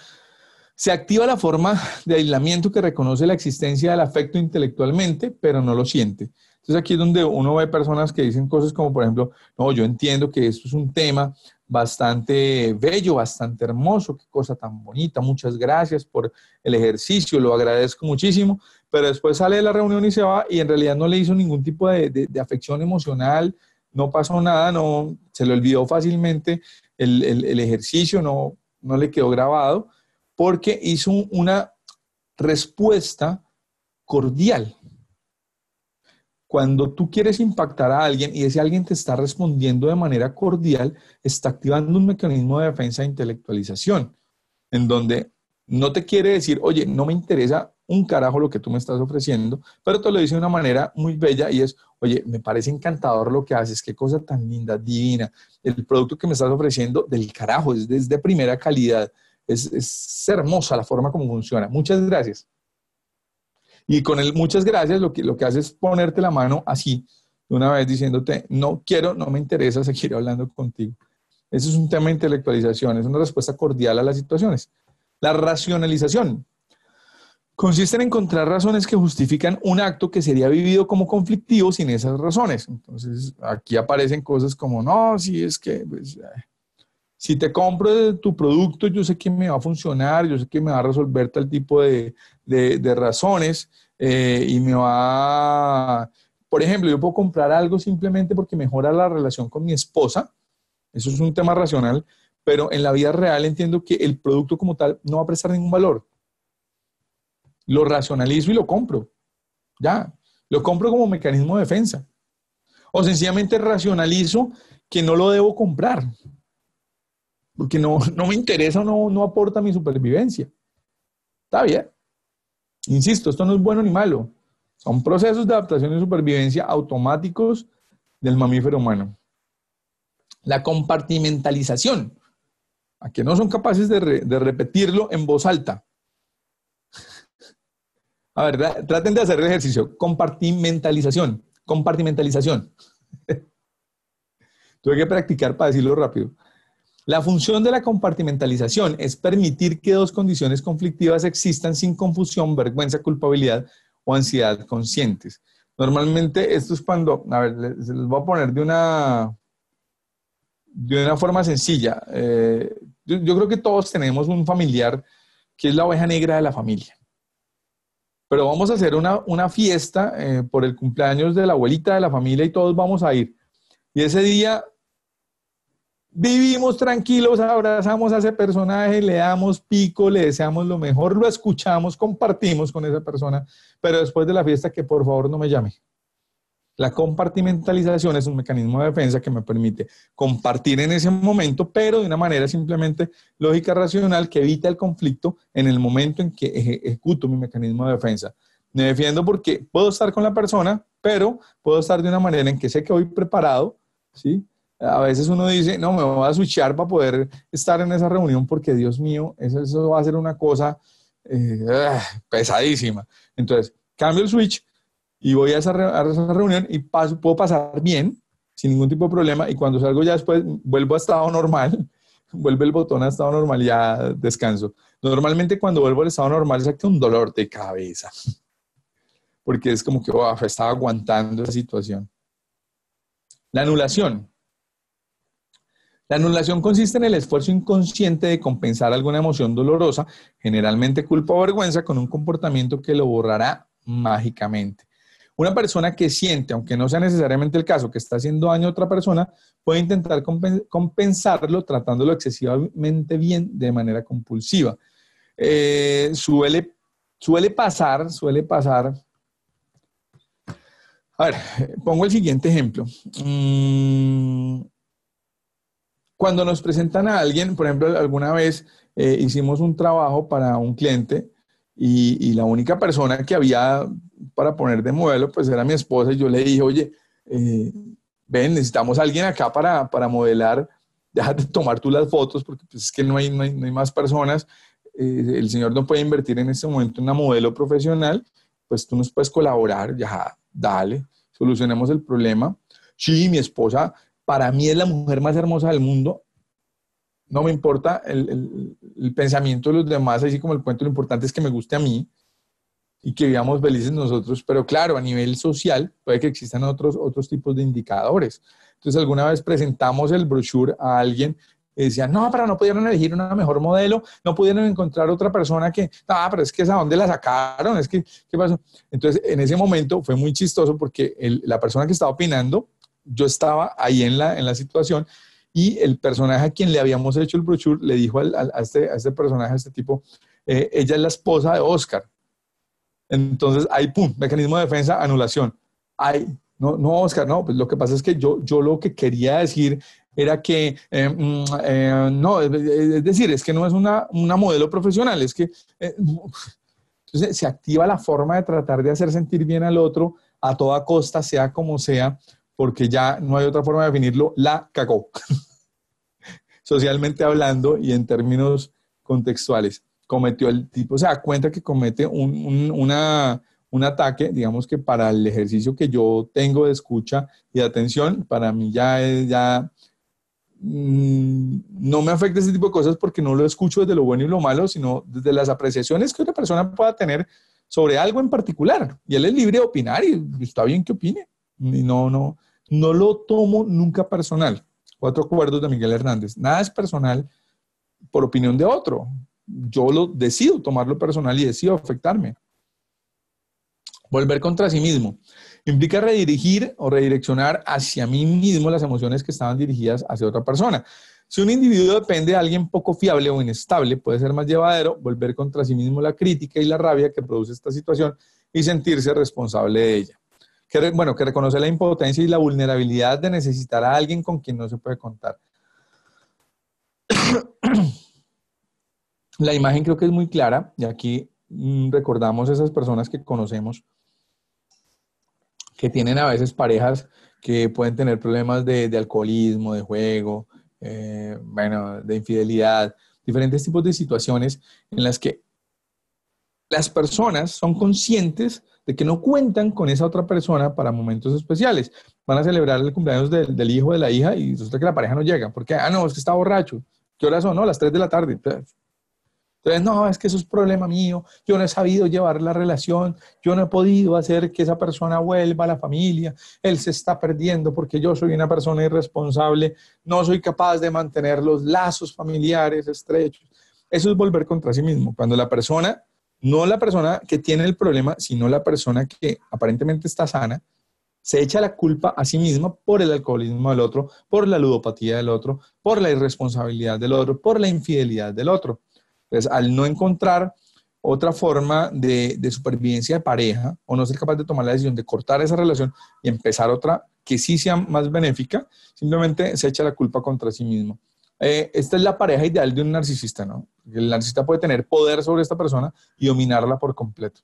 se activa la forma de aislamiento que reconoce la existencia del afecto intelectualmente, pero no lo siente. Entonces aquí es donde uno ve personas que dicen cosas como, por ejemplo, no, yo entiendo que esto es un tema bastante bello, bastante hermoso, qué cosa tan bonita, muchas gracias por el ejercicio, lo agradezco muchísimo, pero después sale de la reunión y se va y en realidad no le hizo ningún tipo de, afección emocional, no pasó nada, no, se le olvidó fácilmente el, ejercicio, no, no le quedó grabado, porque hizo una respuesta cordial. Cuando tú quieres impactar a alguien y ese alguien te está respondiendo de manera cordial, está activando un mecanismo de defensa de intelectualización, en donde no te quiere decir, oye, no me interesa un carajo lo que tú me estás ofreciendo, pero te lo dice de una manera muy bella y es, oye, me parece encantador lo que haces, qué cosa tan linda, divina, el producto que me estás ofreciendo del carajo, es, de primera calidad, es, es, hermosa la forma como funciona, muchas gracias. Y con el muchas gracias lo que, lo que hace es ponerte la mano así, de una vez diciéndote, no quiero, no me interesa seguir hablando contigo. Ese es un tema de intelectualización, es una respuesta cordial a las situaciones. La racionalización, consiste en encontrar razones que justifican un acto que sería vivido como conflictivo sin esas razones. Entonces, aquí aparecen cosas como, no, si es que, pues, eh, si te compro tu producto, yo sé que me va a funcionar, yo sé que me va a resolver tal tipo de, razones eh, y me va, por ejemplo, yo puedo comprar algo simplemente porque mejora la relación con mi esposa, eso es un tema racional, pero en la vida real entiendo que el producto como tal no va a prestar ningún valor lo racionalizo y lo compro. Ya, lo compro como mecanismo de defensa. O sencillamente racionalizo que no lo debo comprar, porque no, me interesa, no, no aporta mi supervivencia. Está bien. Insisto, esto no es bueno ni malo. Son procesos de adaptación y supervivencia automáticos del mamífero humano. La compartimentalización, a que no son capaces de repetirlo en voz alta, a ver, traten de hacer el ejercicio. Compartimentalización. Compartimentalización. Tuve que practicar para decirlo rápido. La función de la compartimentalización es permitir que dos condiciones conflictivas existan sin confusión, vergüenza, culpabilidad o ansiedad conscientes. Normalmente esto es cuando, a ver, les, voy a poner de una, de una forma sencilla. Eh, yo creo que todos tenemos un familiar que es la oveja negra de la familia pero vamos a hacer una, fiesta eh, por el cumpleaños de la abuelita de la familia y todos vamos a ir. Y ese día vivimos tranquilos, abrazamos a ese personaje, le damos pico, le deseamos lo mejor, lo escuchamos, compartimos con esa persona, pero después de la fiesta que por favor no me llame. La compartimentalización es un mecanismo de defensa que me permite compartir en ese momento, pero de una manera simplemente lógica, racional, que evita el conflicto en el momento en que ejecuto mi mecanismo de defensa. Me defiendo porque puedo estar con la persona, pero puedo estar de una manera en que sé que voy preparado, ¿sí? A veces uno dice, no, me voy a switchar para poder estar en esa reunión porque, Dios mío, eso, va a ser una cosa eh, ah, pesadísima. Entonces, cambio el switch, y voy a esa, reunión y puedo pasar bien, sin ningún tipo de problema, y cuando salgo ya después vuelvo a estado normal, vuelve el botón a estado normal y ya descanso. Normalmente cuando vuelvo al estado normal que un dolor de cabeza, porque es como que estaba aguantando esa situación. La anulación. La anulación consiste en el esfuerzo inconsciente de compensar alguna emoción dolorosa, generalmente culpa o vergüenza, con un comportamiento que lo borrará mágicamente. Una persona que siente, aunque no sea necesariamente el caso, que está haciendo daño a otra persona, puede intentar compensarlo tratándolo excesivamente bien de manera compulsiva. Eh, suele, suele pasar, suele pasar. A ver, pongo el siguiente ejemplo. Mm, cuando nos presentan a alguien, por ejemplo, alguna vez eh, hicimos un trabajo para un cliente y la única persona que había para poner de modelo, pues era mi esposa y yo le dije, oye, eh, ven, necesitamos a alguien acá para, para modelar, déjate tomar tú las fotos porque pues, es que no hay, no hay, no hay más personas, eh, el señor no puede invertir en este momento en una modelo profesional, pues tú nos puedes colaborar, ya, dale, solucionemos el problema. Sí, mi esposa para mí es la mujer más hermosa del mundo. No me importa el, el, el pensamiento de los demás, así como el cuento, lo importante es que me guste a mí y que vivamos felices nosotros, pero claro, a nivel social puede que existan otros, otros tipos de indicadores. Entonces, alguna vez presentamos el brochure a alguien y decían, no, pero no pudieron elegir una mejor modelo, no pudieron encontrar otra persona que, ah, pero es que esa a dónde la sacaron, es que, ¿qué pasó? Entonces, en ese momento fue muy chistoso porque la persona que estaba opinando, yo estaba ahí en la, en la situación y el personaje a quien le habíamos hecho el brochure le dijo al, a, este, a, este personaje, a este tipo, eh, ella es la esposa de Oscar. Entonces, hay pum, mecanismo de defensa, anulación. no, no, Oscar, no, pues lo que pasa es que yo, lo que quería decir era que, eh, mm, eh, no, es decir, es que no es una, modelo profesional, es que eh, se activa la forma de tratar de hacer sentir bien al otro a toda costa, sea como sea, porque ya no hay otra forma de definirlo, la cagó, socialmente hablando y en términos contextuales cometió el tipo, o sea, cuenta que comete un, ataque, digamos que para el ejercicio que yo tengo de escucha y de atención, para mí ya es, ya mm, no me afecta ese tipo de cosas porque no lo escucho desde lo bueno y lo malo, sino desde las apreciaciones que otra persona pueda tener sobre algo en particular. Y él es libre de opinar y está bien que opine. no, no, no lo tomo nunca personal. Cuatro acuerdos de Miguel Hernández. Nada es personal por opinión de otro yo lo decido tomarlo personal y decido afectarme. Volver contra sí mismo. Implica redirigir o redireccionar hacia mí mismo las emociones que estaban dirigidas hacia otra persona. Si un individuo depende de alguien poco fiable o inestable, puede ser más llevadero volver contra sí mismo la crítica y la rabia que produce esta situación y sentirse responsable de ella. bueno, que reconoce la impotencia y la vulnerabilidad de necesitar a alguien con quien no se puede contar. La imagen creo que es muy clara y aquí mm, recordamos esas personas que conocemos que tienen a veces parejas que pueden tener problemas de, alcoholismo, de juego, eh, bueno, de infidelidad, diferentes tipos de situaciones en las que las personas son conscientes de que no cuentan con esa otra persona para momentos especiales. Van a celebrar el cumpleaños del, hijo hijo de la hija y resulta que la pareja no llega. porque Ah, no, es que está borracho. ¿Qué horas son? No, las 3 de la tarde. Entonces, no, es que eso es problema mío, yo no he sabido llevar la relación, yo no he podido hacer que esa persona vuelva a la familia, él se está perdiendo porque yo soy una persona irresponsable, no soy capaz de mantener los lazos familiares estrechos. Eso es volver contra sí mismo, cuando la persona, no la persona que tiene el problema, sino la persona que aparentemente está sana, se echa la culpa a sí misma por el alcoholismo del otro, por la ludopatía del otro, por la irresponsabilidad del otro, por la infidelidad del otro. Entonces, al no encontrar otra forma de, supervivencia de pareja o no ser capaz de tomar la decisión de cortar esa relación y empezar otra que sí sea más benéfica, simplemente se echa la culpa contra sí mismo. Eh, esta es la pareja ideal de un narcisista, ¿no? El narcisista puede tener poder sobre esta persona y dominarla por completo.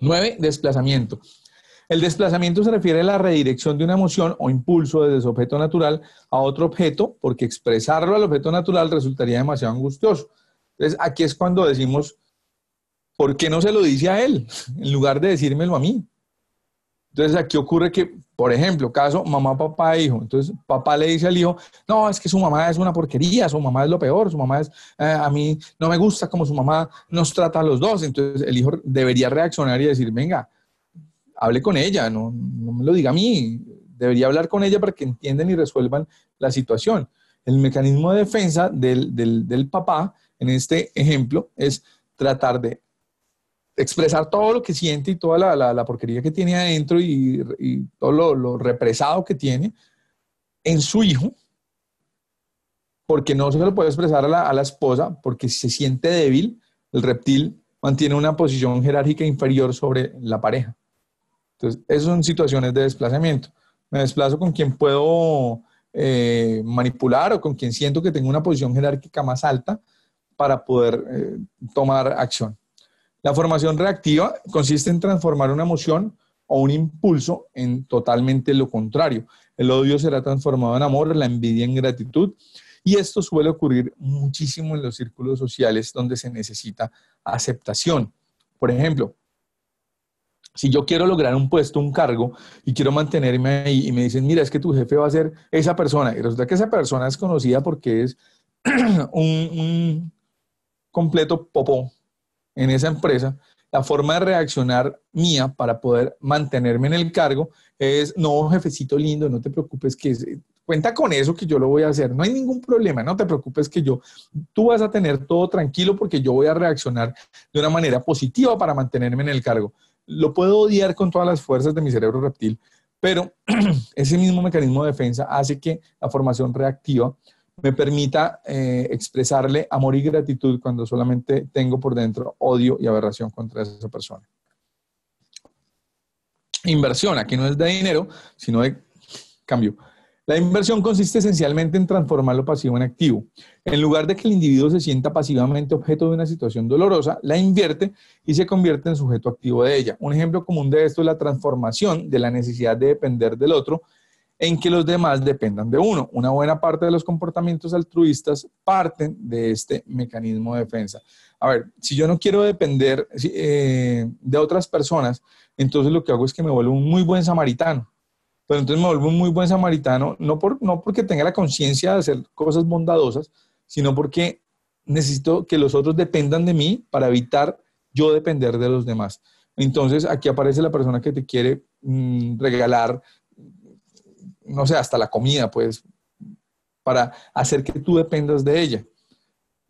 Nueve, desplazamiento. El desplazamiento se refiere a la redirección de una emoción o impulso desde su objeto natural a otro objeto, porque expresarlo al objeto natural resultaría demasiado angustioso. Entonces, aquí es cuando decimos, ¿por qué no se lo dice a él en lugar de decírmelo a mí? Entonces, aquí ocurre que, por ejemplo, caso mamá, papá hijo. Entonces, papá le dice al hijo, no, es que su mamá es una porquería, su mamá es lo peor, su mamá es, eh, a mí no me gusta como su mamá nos trata a los dos. Entonces, el hijo debería reaccionar y decir, venga, hable con ella, no, me lo diga a mí, debería hablar con ella para que entiendan y resuelvan la situación. El mecanismo de defensa del, papá, en este ejemplo, es tratar de expresar todo lo que siente y toda la, porquería que tiene adentro y, todo lo, represado que tiene en su hijo, porque no se lo puede expresar a la, a la esposa, porque si se siente débil, el reptil mantiene una posición jerárquica inferior sobre la pareja. Entonces, esas son situaciones de desplazamiento. Me desplazo con quien puedo eh, manipular o con quien siento que tengo una posición jerárquica más alta para poder eh, tomar acción. La formación reactiva consiste en transformar una emoción o un impulso en totalmente lo contrario. El odio será transformado en amor, la envidia en gratitud. Y esto suele ocurrir muchísimo en los círculos sociales donde se necesita aceptación. Por ejemplo, si yo quiero lograr un puesto, un cargo y quiero mantenerme ahí y me dicen, mira, es que tu jefe va a ser esa persona y resulta que esa persona es conocida porque es un, completo popó en esa empresa, la forma de reaccionar mía para poder mantenerme en el cargo es, no, jefecito lindo, no te preocupes que... cuenta con eso que yo lo voy a hacer. No hay ningún problema, no te preocupes que yo, tú vas a tener todo tranquilo porque yo voy a reaccionar de una manera positiva para mantenerme en el cargo lo puedo odiar con todas las fuerzas de mi cerebro reptil, pero ese mismo mecanismo de defensa hace que la formación reactiva me permita eh, expresarle amor y gratitud cuando solamente tengo por dentro odio y aberración contra esa persona. Inversión, aquí no es de dinero, sino de cambio. La inversión consiste esencialmente en transformar lo pasivo en activo. En lugar de que el individuo se sienta pasivamente objeto de una situación dolorosa, la invierte y se convierte en sujeto activo de ella. Un ejemplo común de esto es la transformación de la necesidad de depender del otro en que los demás dependan de uno. Una buena parte de los comportamientos altruistas parten de este mecanismo de defensa. A ver, si yo no quiero depender eh, de otras personas, entonces lo que hago es que me vuelvo un muy buen samaritano. Pero entonces me vuelvo muy buen samaritano, no, porque tenga la conciencia de hacer cosas bondadosas, sino porque necesito que los otros dependan de mí para evitar yo depender de los demás. Entonces aquí aparece la persona que te quiere mm, regalar, no sé, hasta la comida, pues, para hacer que tú dependas de ella.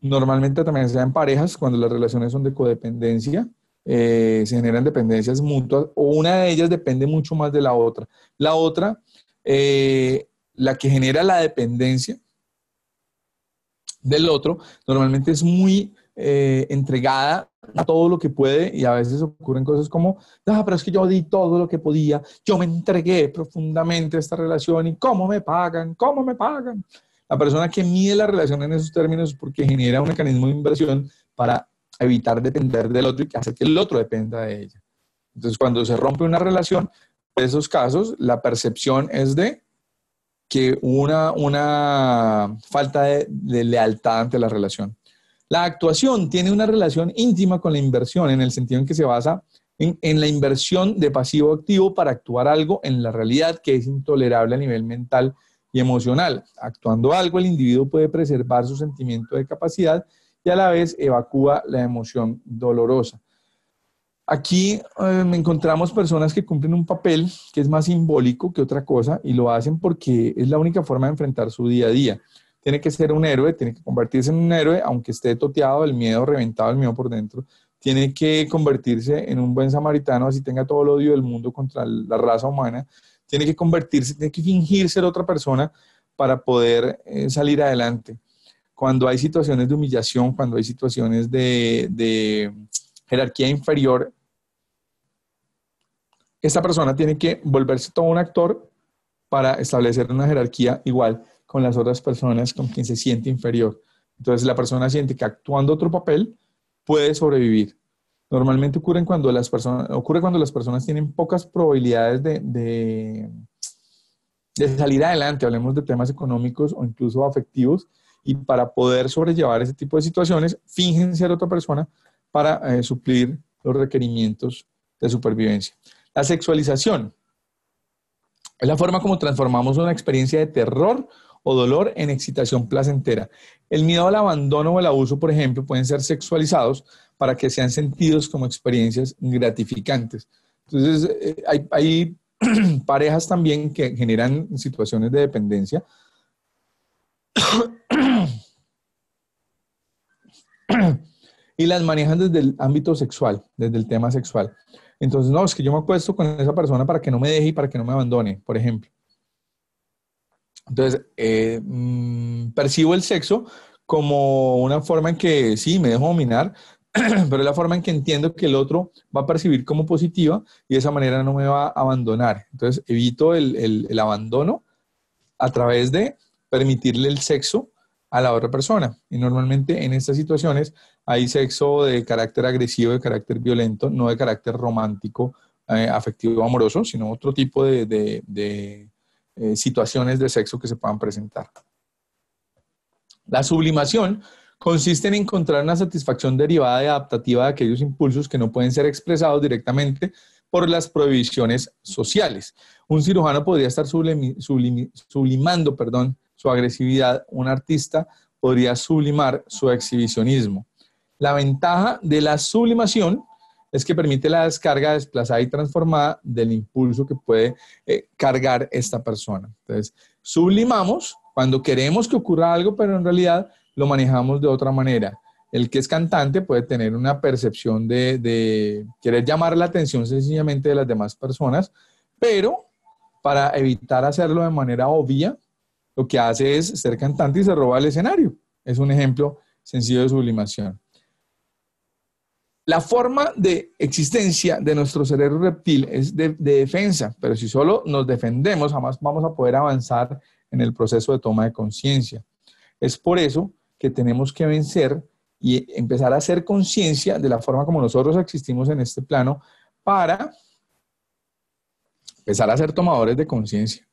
Normalmente también se dan parejas cuando las relaciones son de codependencia eh, se generan dependencias mutuas o una de ellas depende mucho más de la otra. La otra, eh, la que genera la dependencia del otro, normalmente es muy eh, entregada a todo lo que puede y a veces ocurren cosas como, ah, pero es que yo di todo lo que podía, yo me entregué profundamente a esta relación y cómo me pagan, cómo me pagan. La persona que mide la relación en esos términos porque genera un mecanismo de inversión para evitar depender del otro y que hace que el otro dependa de ella. Entonces, cuando se rompe una relación, en esos casos, la percepción es de que una, una falta de, lealtad ante la relación. La actuación tiene una relación íntima con la inversión, en el sentido en que se basa en, en, la inversión de pasivo activo para actuar algo en la realidad que es intolerable a nivel mental y emocional. Actuando algo, el individuo puede preservar su sentimiento de capacidad y a la vez evacúa la emoción dolorosa. Aquí eh, encontramos personas que cumplen un papel que es más simbólico que otra cosa y lo hacen porque es la única forma de enfrentar su día a día. Tiene que ser un héroe, tiene que convertirse en un héroe, aunque esté toteado el miedo, reventado el miedo por dentro. Tiene que convertirse en un buen samaritano, así tenga todo el odio del mundo contra la raza humana. Tiene que convertirse, tiene que fingir ser otra persona para poder eh, salir adelante cuando hay situaciones de humillación, cuando hay situaciones de, jerarquía inferior, esta persona tiene que volverse todo un actor para establecer una jerarquía igual con las otras personas con quien se siente inferior. Entonces la persona siente que actuando otro papel puede sobrevivir. Normalmente ocurre cuando las personas, ocurre cuando las personas tienen pocas probabilidades de, de salir adelante, hablemos de temas económicos o incluso afectivos, y para poder sobrellevar ese tipo de situaciones, fingen ser otra persona para eh, suplir los requerimientos de supervivencia. La sexualización es la forma como transformamos una experiencia de terror o dolor en excitación placentera. El miedo al abandono o el abuso, por ejemplo, pueden ser sexualizados para que sean sentidos como experiencias gratificantes. Entonces, eh, hay, hay parejas también que generan situaciones de dependencia y las manejan desde el ámbito sexual, desde el tema sexual. Entonces, no, es que yo me acuesto con esa persona para que no me deje y para que no me abandone, por ejemplo. Entonces, eh, mm, percibo el sexo como una forma en que sí, me dejo dominar, pero es la forma en que entiendo que el otro va a percibir como positiva y de esa manera no me va a abandonar. Entonces, evito el, el abandono a través de permitirle el sexo a la otra persona. Y normalmente en estas situaciones hay sexo de carácter agresivo, de carácter violento, no de carácter romántico, afectivo eh, afectivo, amoroso, sino otro tipo de, eh, situaciones de sexo que se puedan presentar. La sublimación consiste en encontrar una satisfacción derivada y adaptativa de aquellos impulsos que no pueden ser expresados directamente por las prohibiciones sociales. Un cirujano podría estar sublimando perdón, agresividad, un artista podría sublimar su exhibicionismo. La ventaja de la sublimación es que permite la descarga desplazada y transformada del impulso que puede eh, cargar esta persona. Entonces, sublimamos cuando queremos que ocurra algo, pero en realidad lo manejamos de otra manera. El que es cantante puede tener una percepción de querer llamar la atención sencillamente de las demás personas, pero para evitar hacerlo de manera obvia, lo que hace es ser cantante y se roba el escenario. Es un ejemplo sencillo de sublimación. La forma de existencia de nuestro cerebro reptil es de, defensa, pero si solo nos defendemos, jamás vamos a poder avanzar en el proceso de toma de conciencia. Es por eso que tenemos que vencer y empezar a hacer conciencia de la forma como nosotros existimos en este plano para empezar a ser tomadores de conciencia.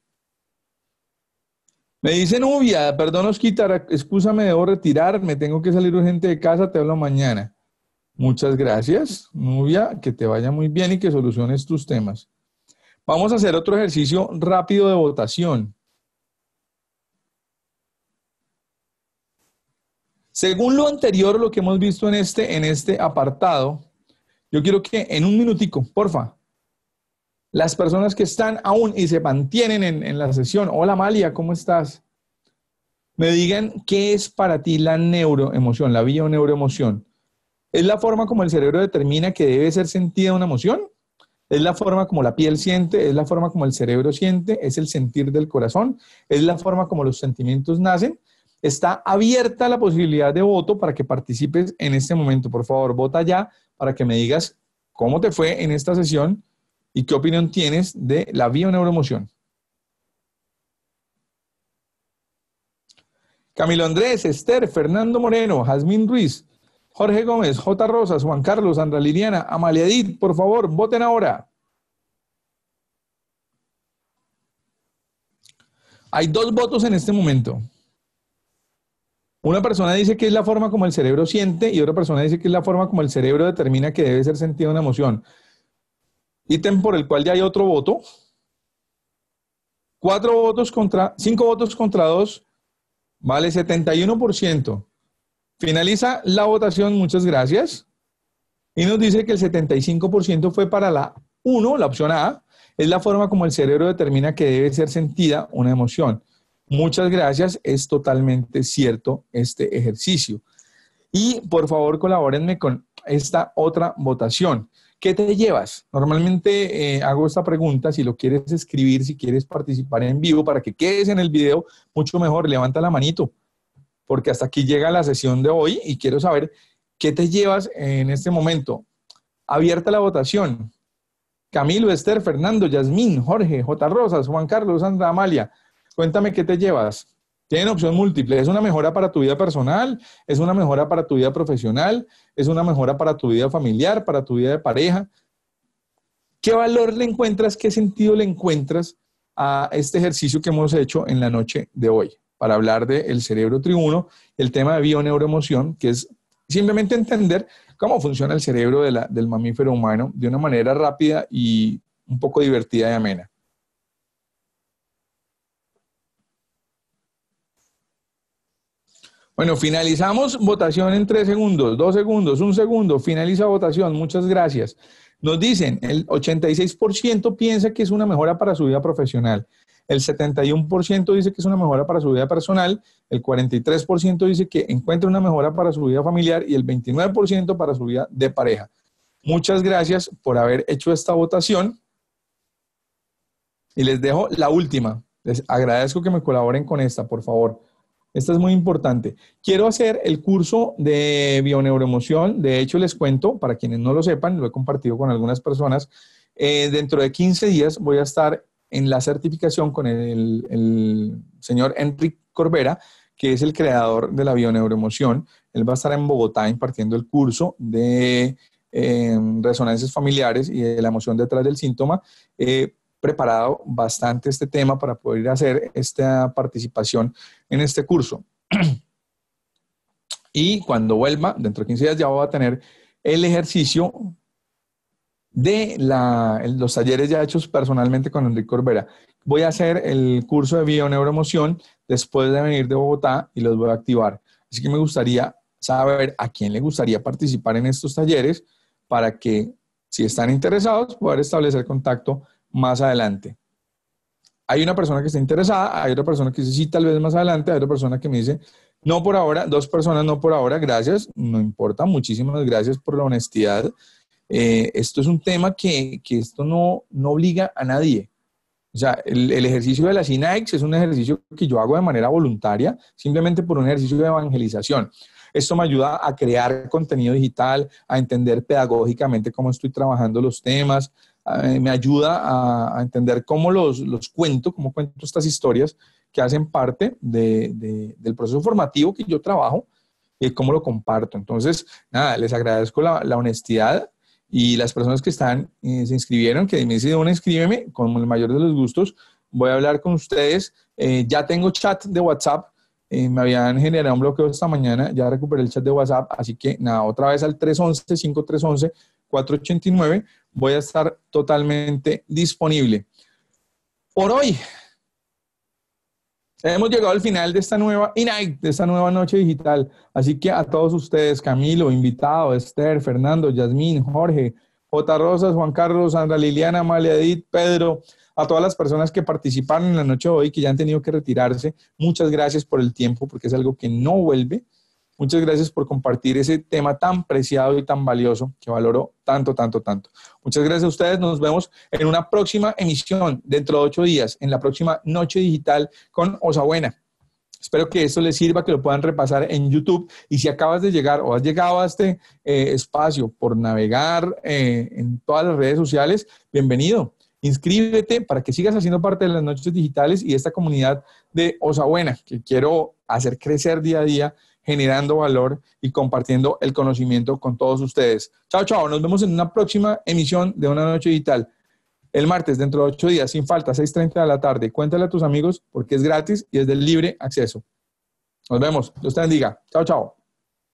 Me dice Nubia, perdón, Osquita, excúsame, debo retirarme, tengo que salir urgente de casa, te hablo mañana. Muchas gracias, Nubia, que te vaya muy bien y que soluciones tus temas. Vamos a hacer otro ejercicio rápido de votación. Según lo anterior, lo que hemos visto en este, en este apartado, yo quiero que en un minutico, porfa, las personas que están aún y se mantienen en, la sesión, hola malia ¿cómo estás? Me digan qué es para ti la neuroemoción, la bio neuroemoción. ¿Es la forma como el cerebro determina que debe ser sentida una emoción? ¿Es la forma como la piel siente? ¿Es la forma como el cerebro siente? ¿Es el sentir del corazón? ¿Es la forma como los sentimientos nacen? Está abierta la posibilidad de voto para que participes en este momento. Por favor, vota ya para que me digas cómo te fue en esta sesión ¿Y qué opinión tienes de la vía neuroemoción? Camilo Andrés, Esther, Fernando Moreno, Jazmín Ruiz, Jorge Gómez, J. Rosas, Juan Carlos, Sandra Liliana, Amalia por favor, voten ahora. Hay dos votos en este momento. Una persona dice que es la forma como el cerebro siente y otra persona dice que es la forma como el cerebro determina que debe ser sentida una emoción ítem por el cual ya hay otro voto. Cuatro votos contra, cinco votos contra dos, vale 71%. Finaliza la votación, muchas gracias. Y nos dice que el 75% fue para la 1, la opción A, es la forma como el cerebro determina que debe ser sentida una emoción. Muchas gracias, es totalmente cierto este ejercicio. Y por favor, colabórenme con esta otra votación. ¿Qué te llevas? Normalmente eh, hago esta pregunta, si lo quieres escribir, si quieres participar en vivo, para que quedes en el video, mucho mejor, levanta la manito, porque hasta aquí llega la sesión de hoy y quiero saber qué te llevas en este momento. Abierta la votación. Camilo, Esther, Fernando, Yasmín, Jorge, J. Rosas, Juan Carlos, Sandra Amalia, cuéntame qué te llevas. Tienen opción múltiple. Es una mejora para tu vida personal, es una mejora para tu vida profesional, es una mejora para tu vida familiar, para tu vida de pareja. ¿Qué valor le encuentras, qué sentido le encuentras a este ejercicio que hemos hecho en la noche de hoy? Para hablar del el cerebro tribuno, el tema de bioneuroemoción, que es simplemente entender cómo funciona el cerebro del mamífero humano de una manera rápida y un poco divertida y amena. Bueno, finalizamos votación en tres segundos, dos segundos, un segundo, finaliza votación, muchas gracias. Nos dicen, el 86% piensa que es una mejora para su vida profesional, el 71% dice que es una mejora para su vida personal, el 43% dice que encuentra una mejora para su vida familiar y el 29% para su vida de pareja. Muchas gracias por haber hecho esta votación. Y les dejo la última. Les agradezco que me colaboren con esta, por favor. Esta es muy importante. Quiero hacer el curso de bioneuroemoción. De hecho, les cuento, para quienes no lo sepan, lo he compartido con algunas personas. Eh, dentro de 15 días voy a estar en la certificación con el, señor Enrique Corbera, que es el creador de la bioneuroemoción. Él va a estar en Bogotá impartiendo el curso de eh, resonancias familiares y de la emoción detrás del síntoma. Eh, preparado bastante este tema para poder hacer esta participación en este curso. y cuando vuelva, dentro de 15 días ya voy a tener el ejercicio de la, los talleres ya hechos personalmente con Enrique Corbera. Voy a hacer el curso de bioneuroemoción después de venir de Bogotá y los voy a activar. Así que me gustaría saber a quién le gustaría participar en estos talleres para que, si están interesados, poder establecer contacto más adelante. Hay una persona que está interesada, hay otra persona que dice sí, tal vez más adelante, hay otra persona que me dice no por ahora, dos personas no por ahora, gracias, no importa, muchísimas gracias por la honestidad. Eh, esto es un tema que, esto no, no, obliga a nadie. O sea, el, ejercicio de la sinax es un ejercicio que yo hago de manera voluntaria, simplemente por un ejercicio de evangelización. Esto me ayuda a crear contenido digital, a entender pedagógicamente cómo estoy trabajando los temas, eh, me ayuda a, entender cómo los, los cuento, cómo cuento estas historias que hacen parte de, del proceso formativo que yo trabajo y eh, cómo lo comparto. Entonces, nada, les agradezco la, la honestidad y las personas que están, eh, se inscribieron, que me dicen, inscríbeme, con el mayor de los gustos, voy a hablar con ustedes. ya tengo chat de WhatsApp, me habían generado un bloqueo esta mañana, ya recuperé el chat de WhatsApp, así que nada, otra vez al 311-5311-489 voy a estar totalmente disponible. Por hoy, hemos llegado al final de esta nueva night, de esta nueva noche digital. Así que a todos ustedes, Camilo, invitado, Esther, Fernando, Yasmín, Jorge, J. Rosas, Juan Carlos, Sandra Liliana, Maledit, Edith, Pedro, a todas las personas que participaron en la noche de hoy, que ya han tenido que retirarse, muchas gracias por el tiempo, porque es algo que no vuelve Muchas gracias por compartir ese tema tan preciado y tan valioso que valoro tanto, tanto, tanto. Muchas gracias a ustedes. Nos vemos en una próxima emisión dentro de ocho días, en la próxima Noche Digital con Osabuena. Espero que esto les sirva, que lo puedan repasar en YouTube. Y si acabas de llegar o has llegado a este eh, espacio por navegar eh, en todas las redes sociales, bienvenido. Inscríbete para que sigas haciendo parte de las noches digitales y de esta comunidad de Osabuena, que quiero hacer crecer día a día generando valor y compartiendo el conocimiento con todos ustedes. Chao, chao. Nos vemos en una próxima emisión de Una Noche Digital. El martes, dentro de ocho días, sin falta, 6.30 de la tarde. Cuéntale a tus amigos porque es gratis y es de libre acceso. Nos vemos. Dios te bendiga. Chao, chao.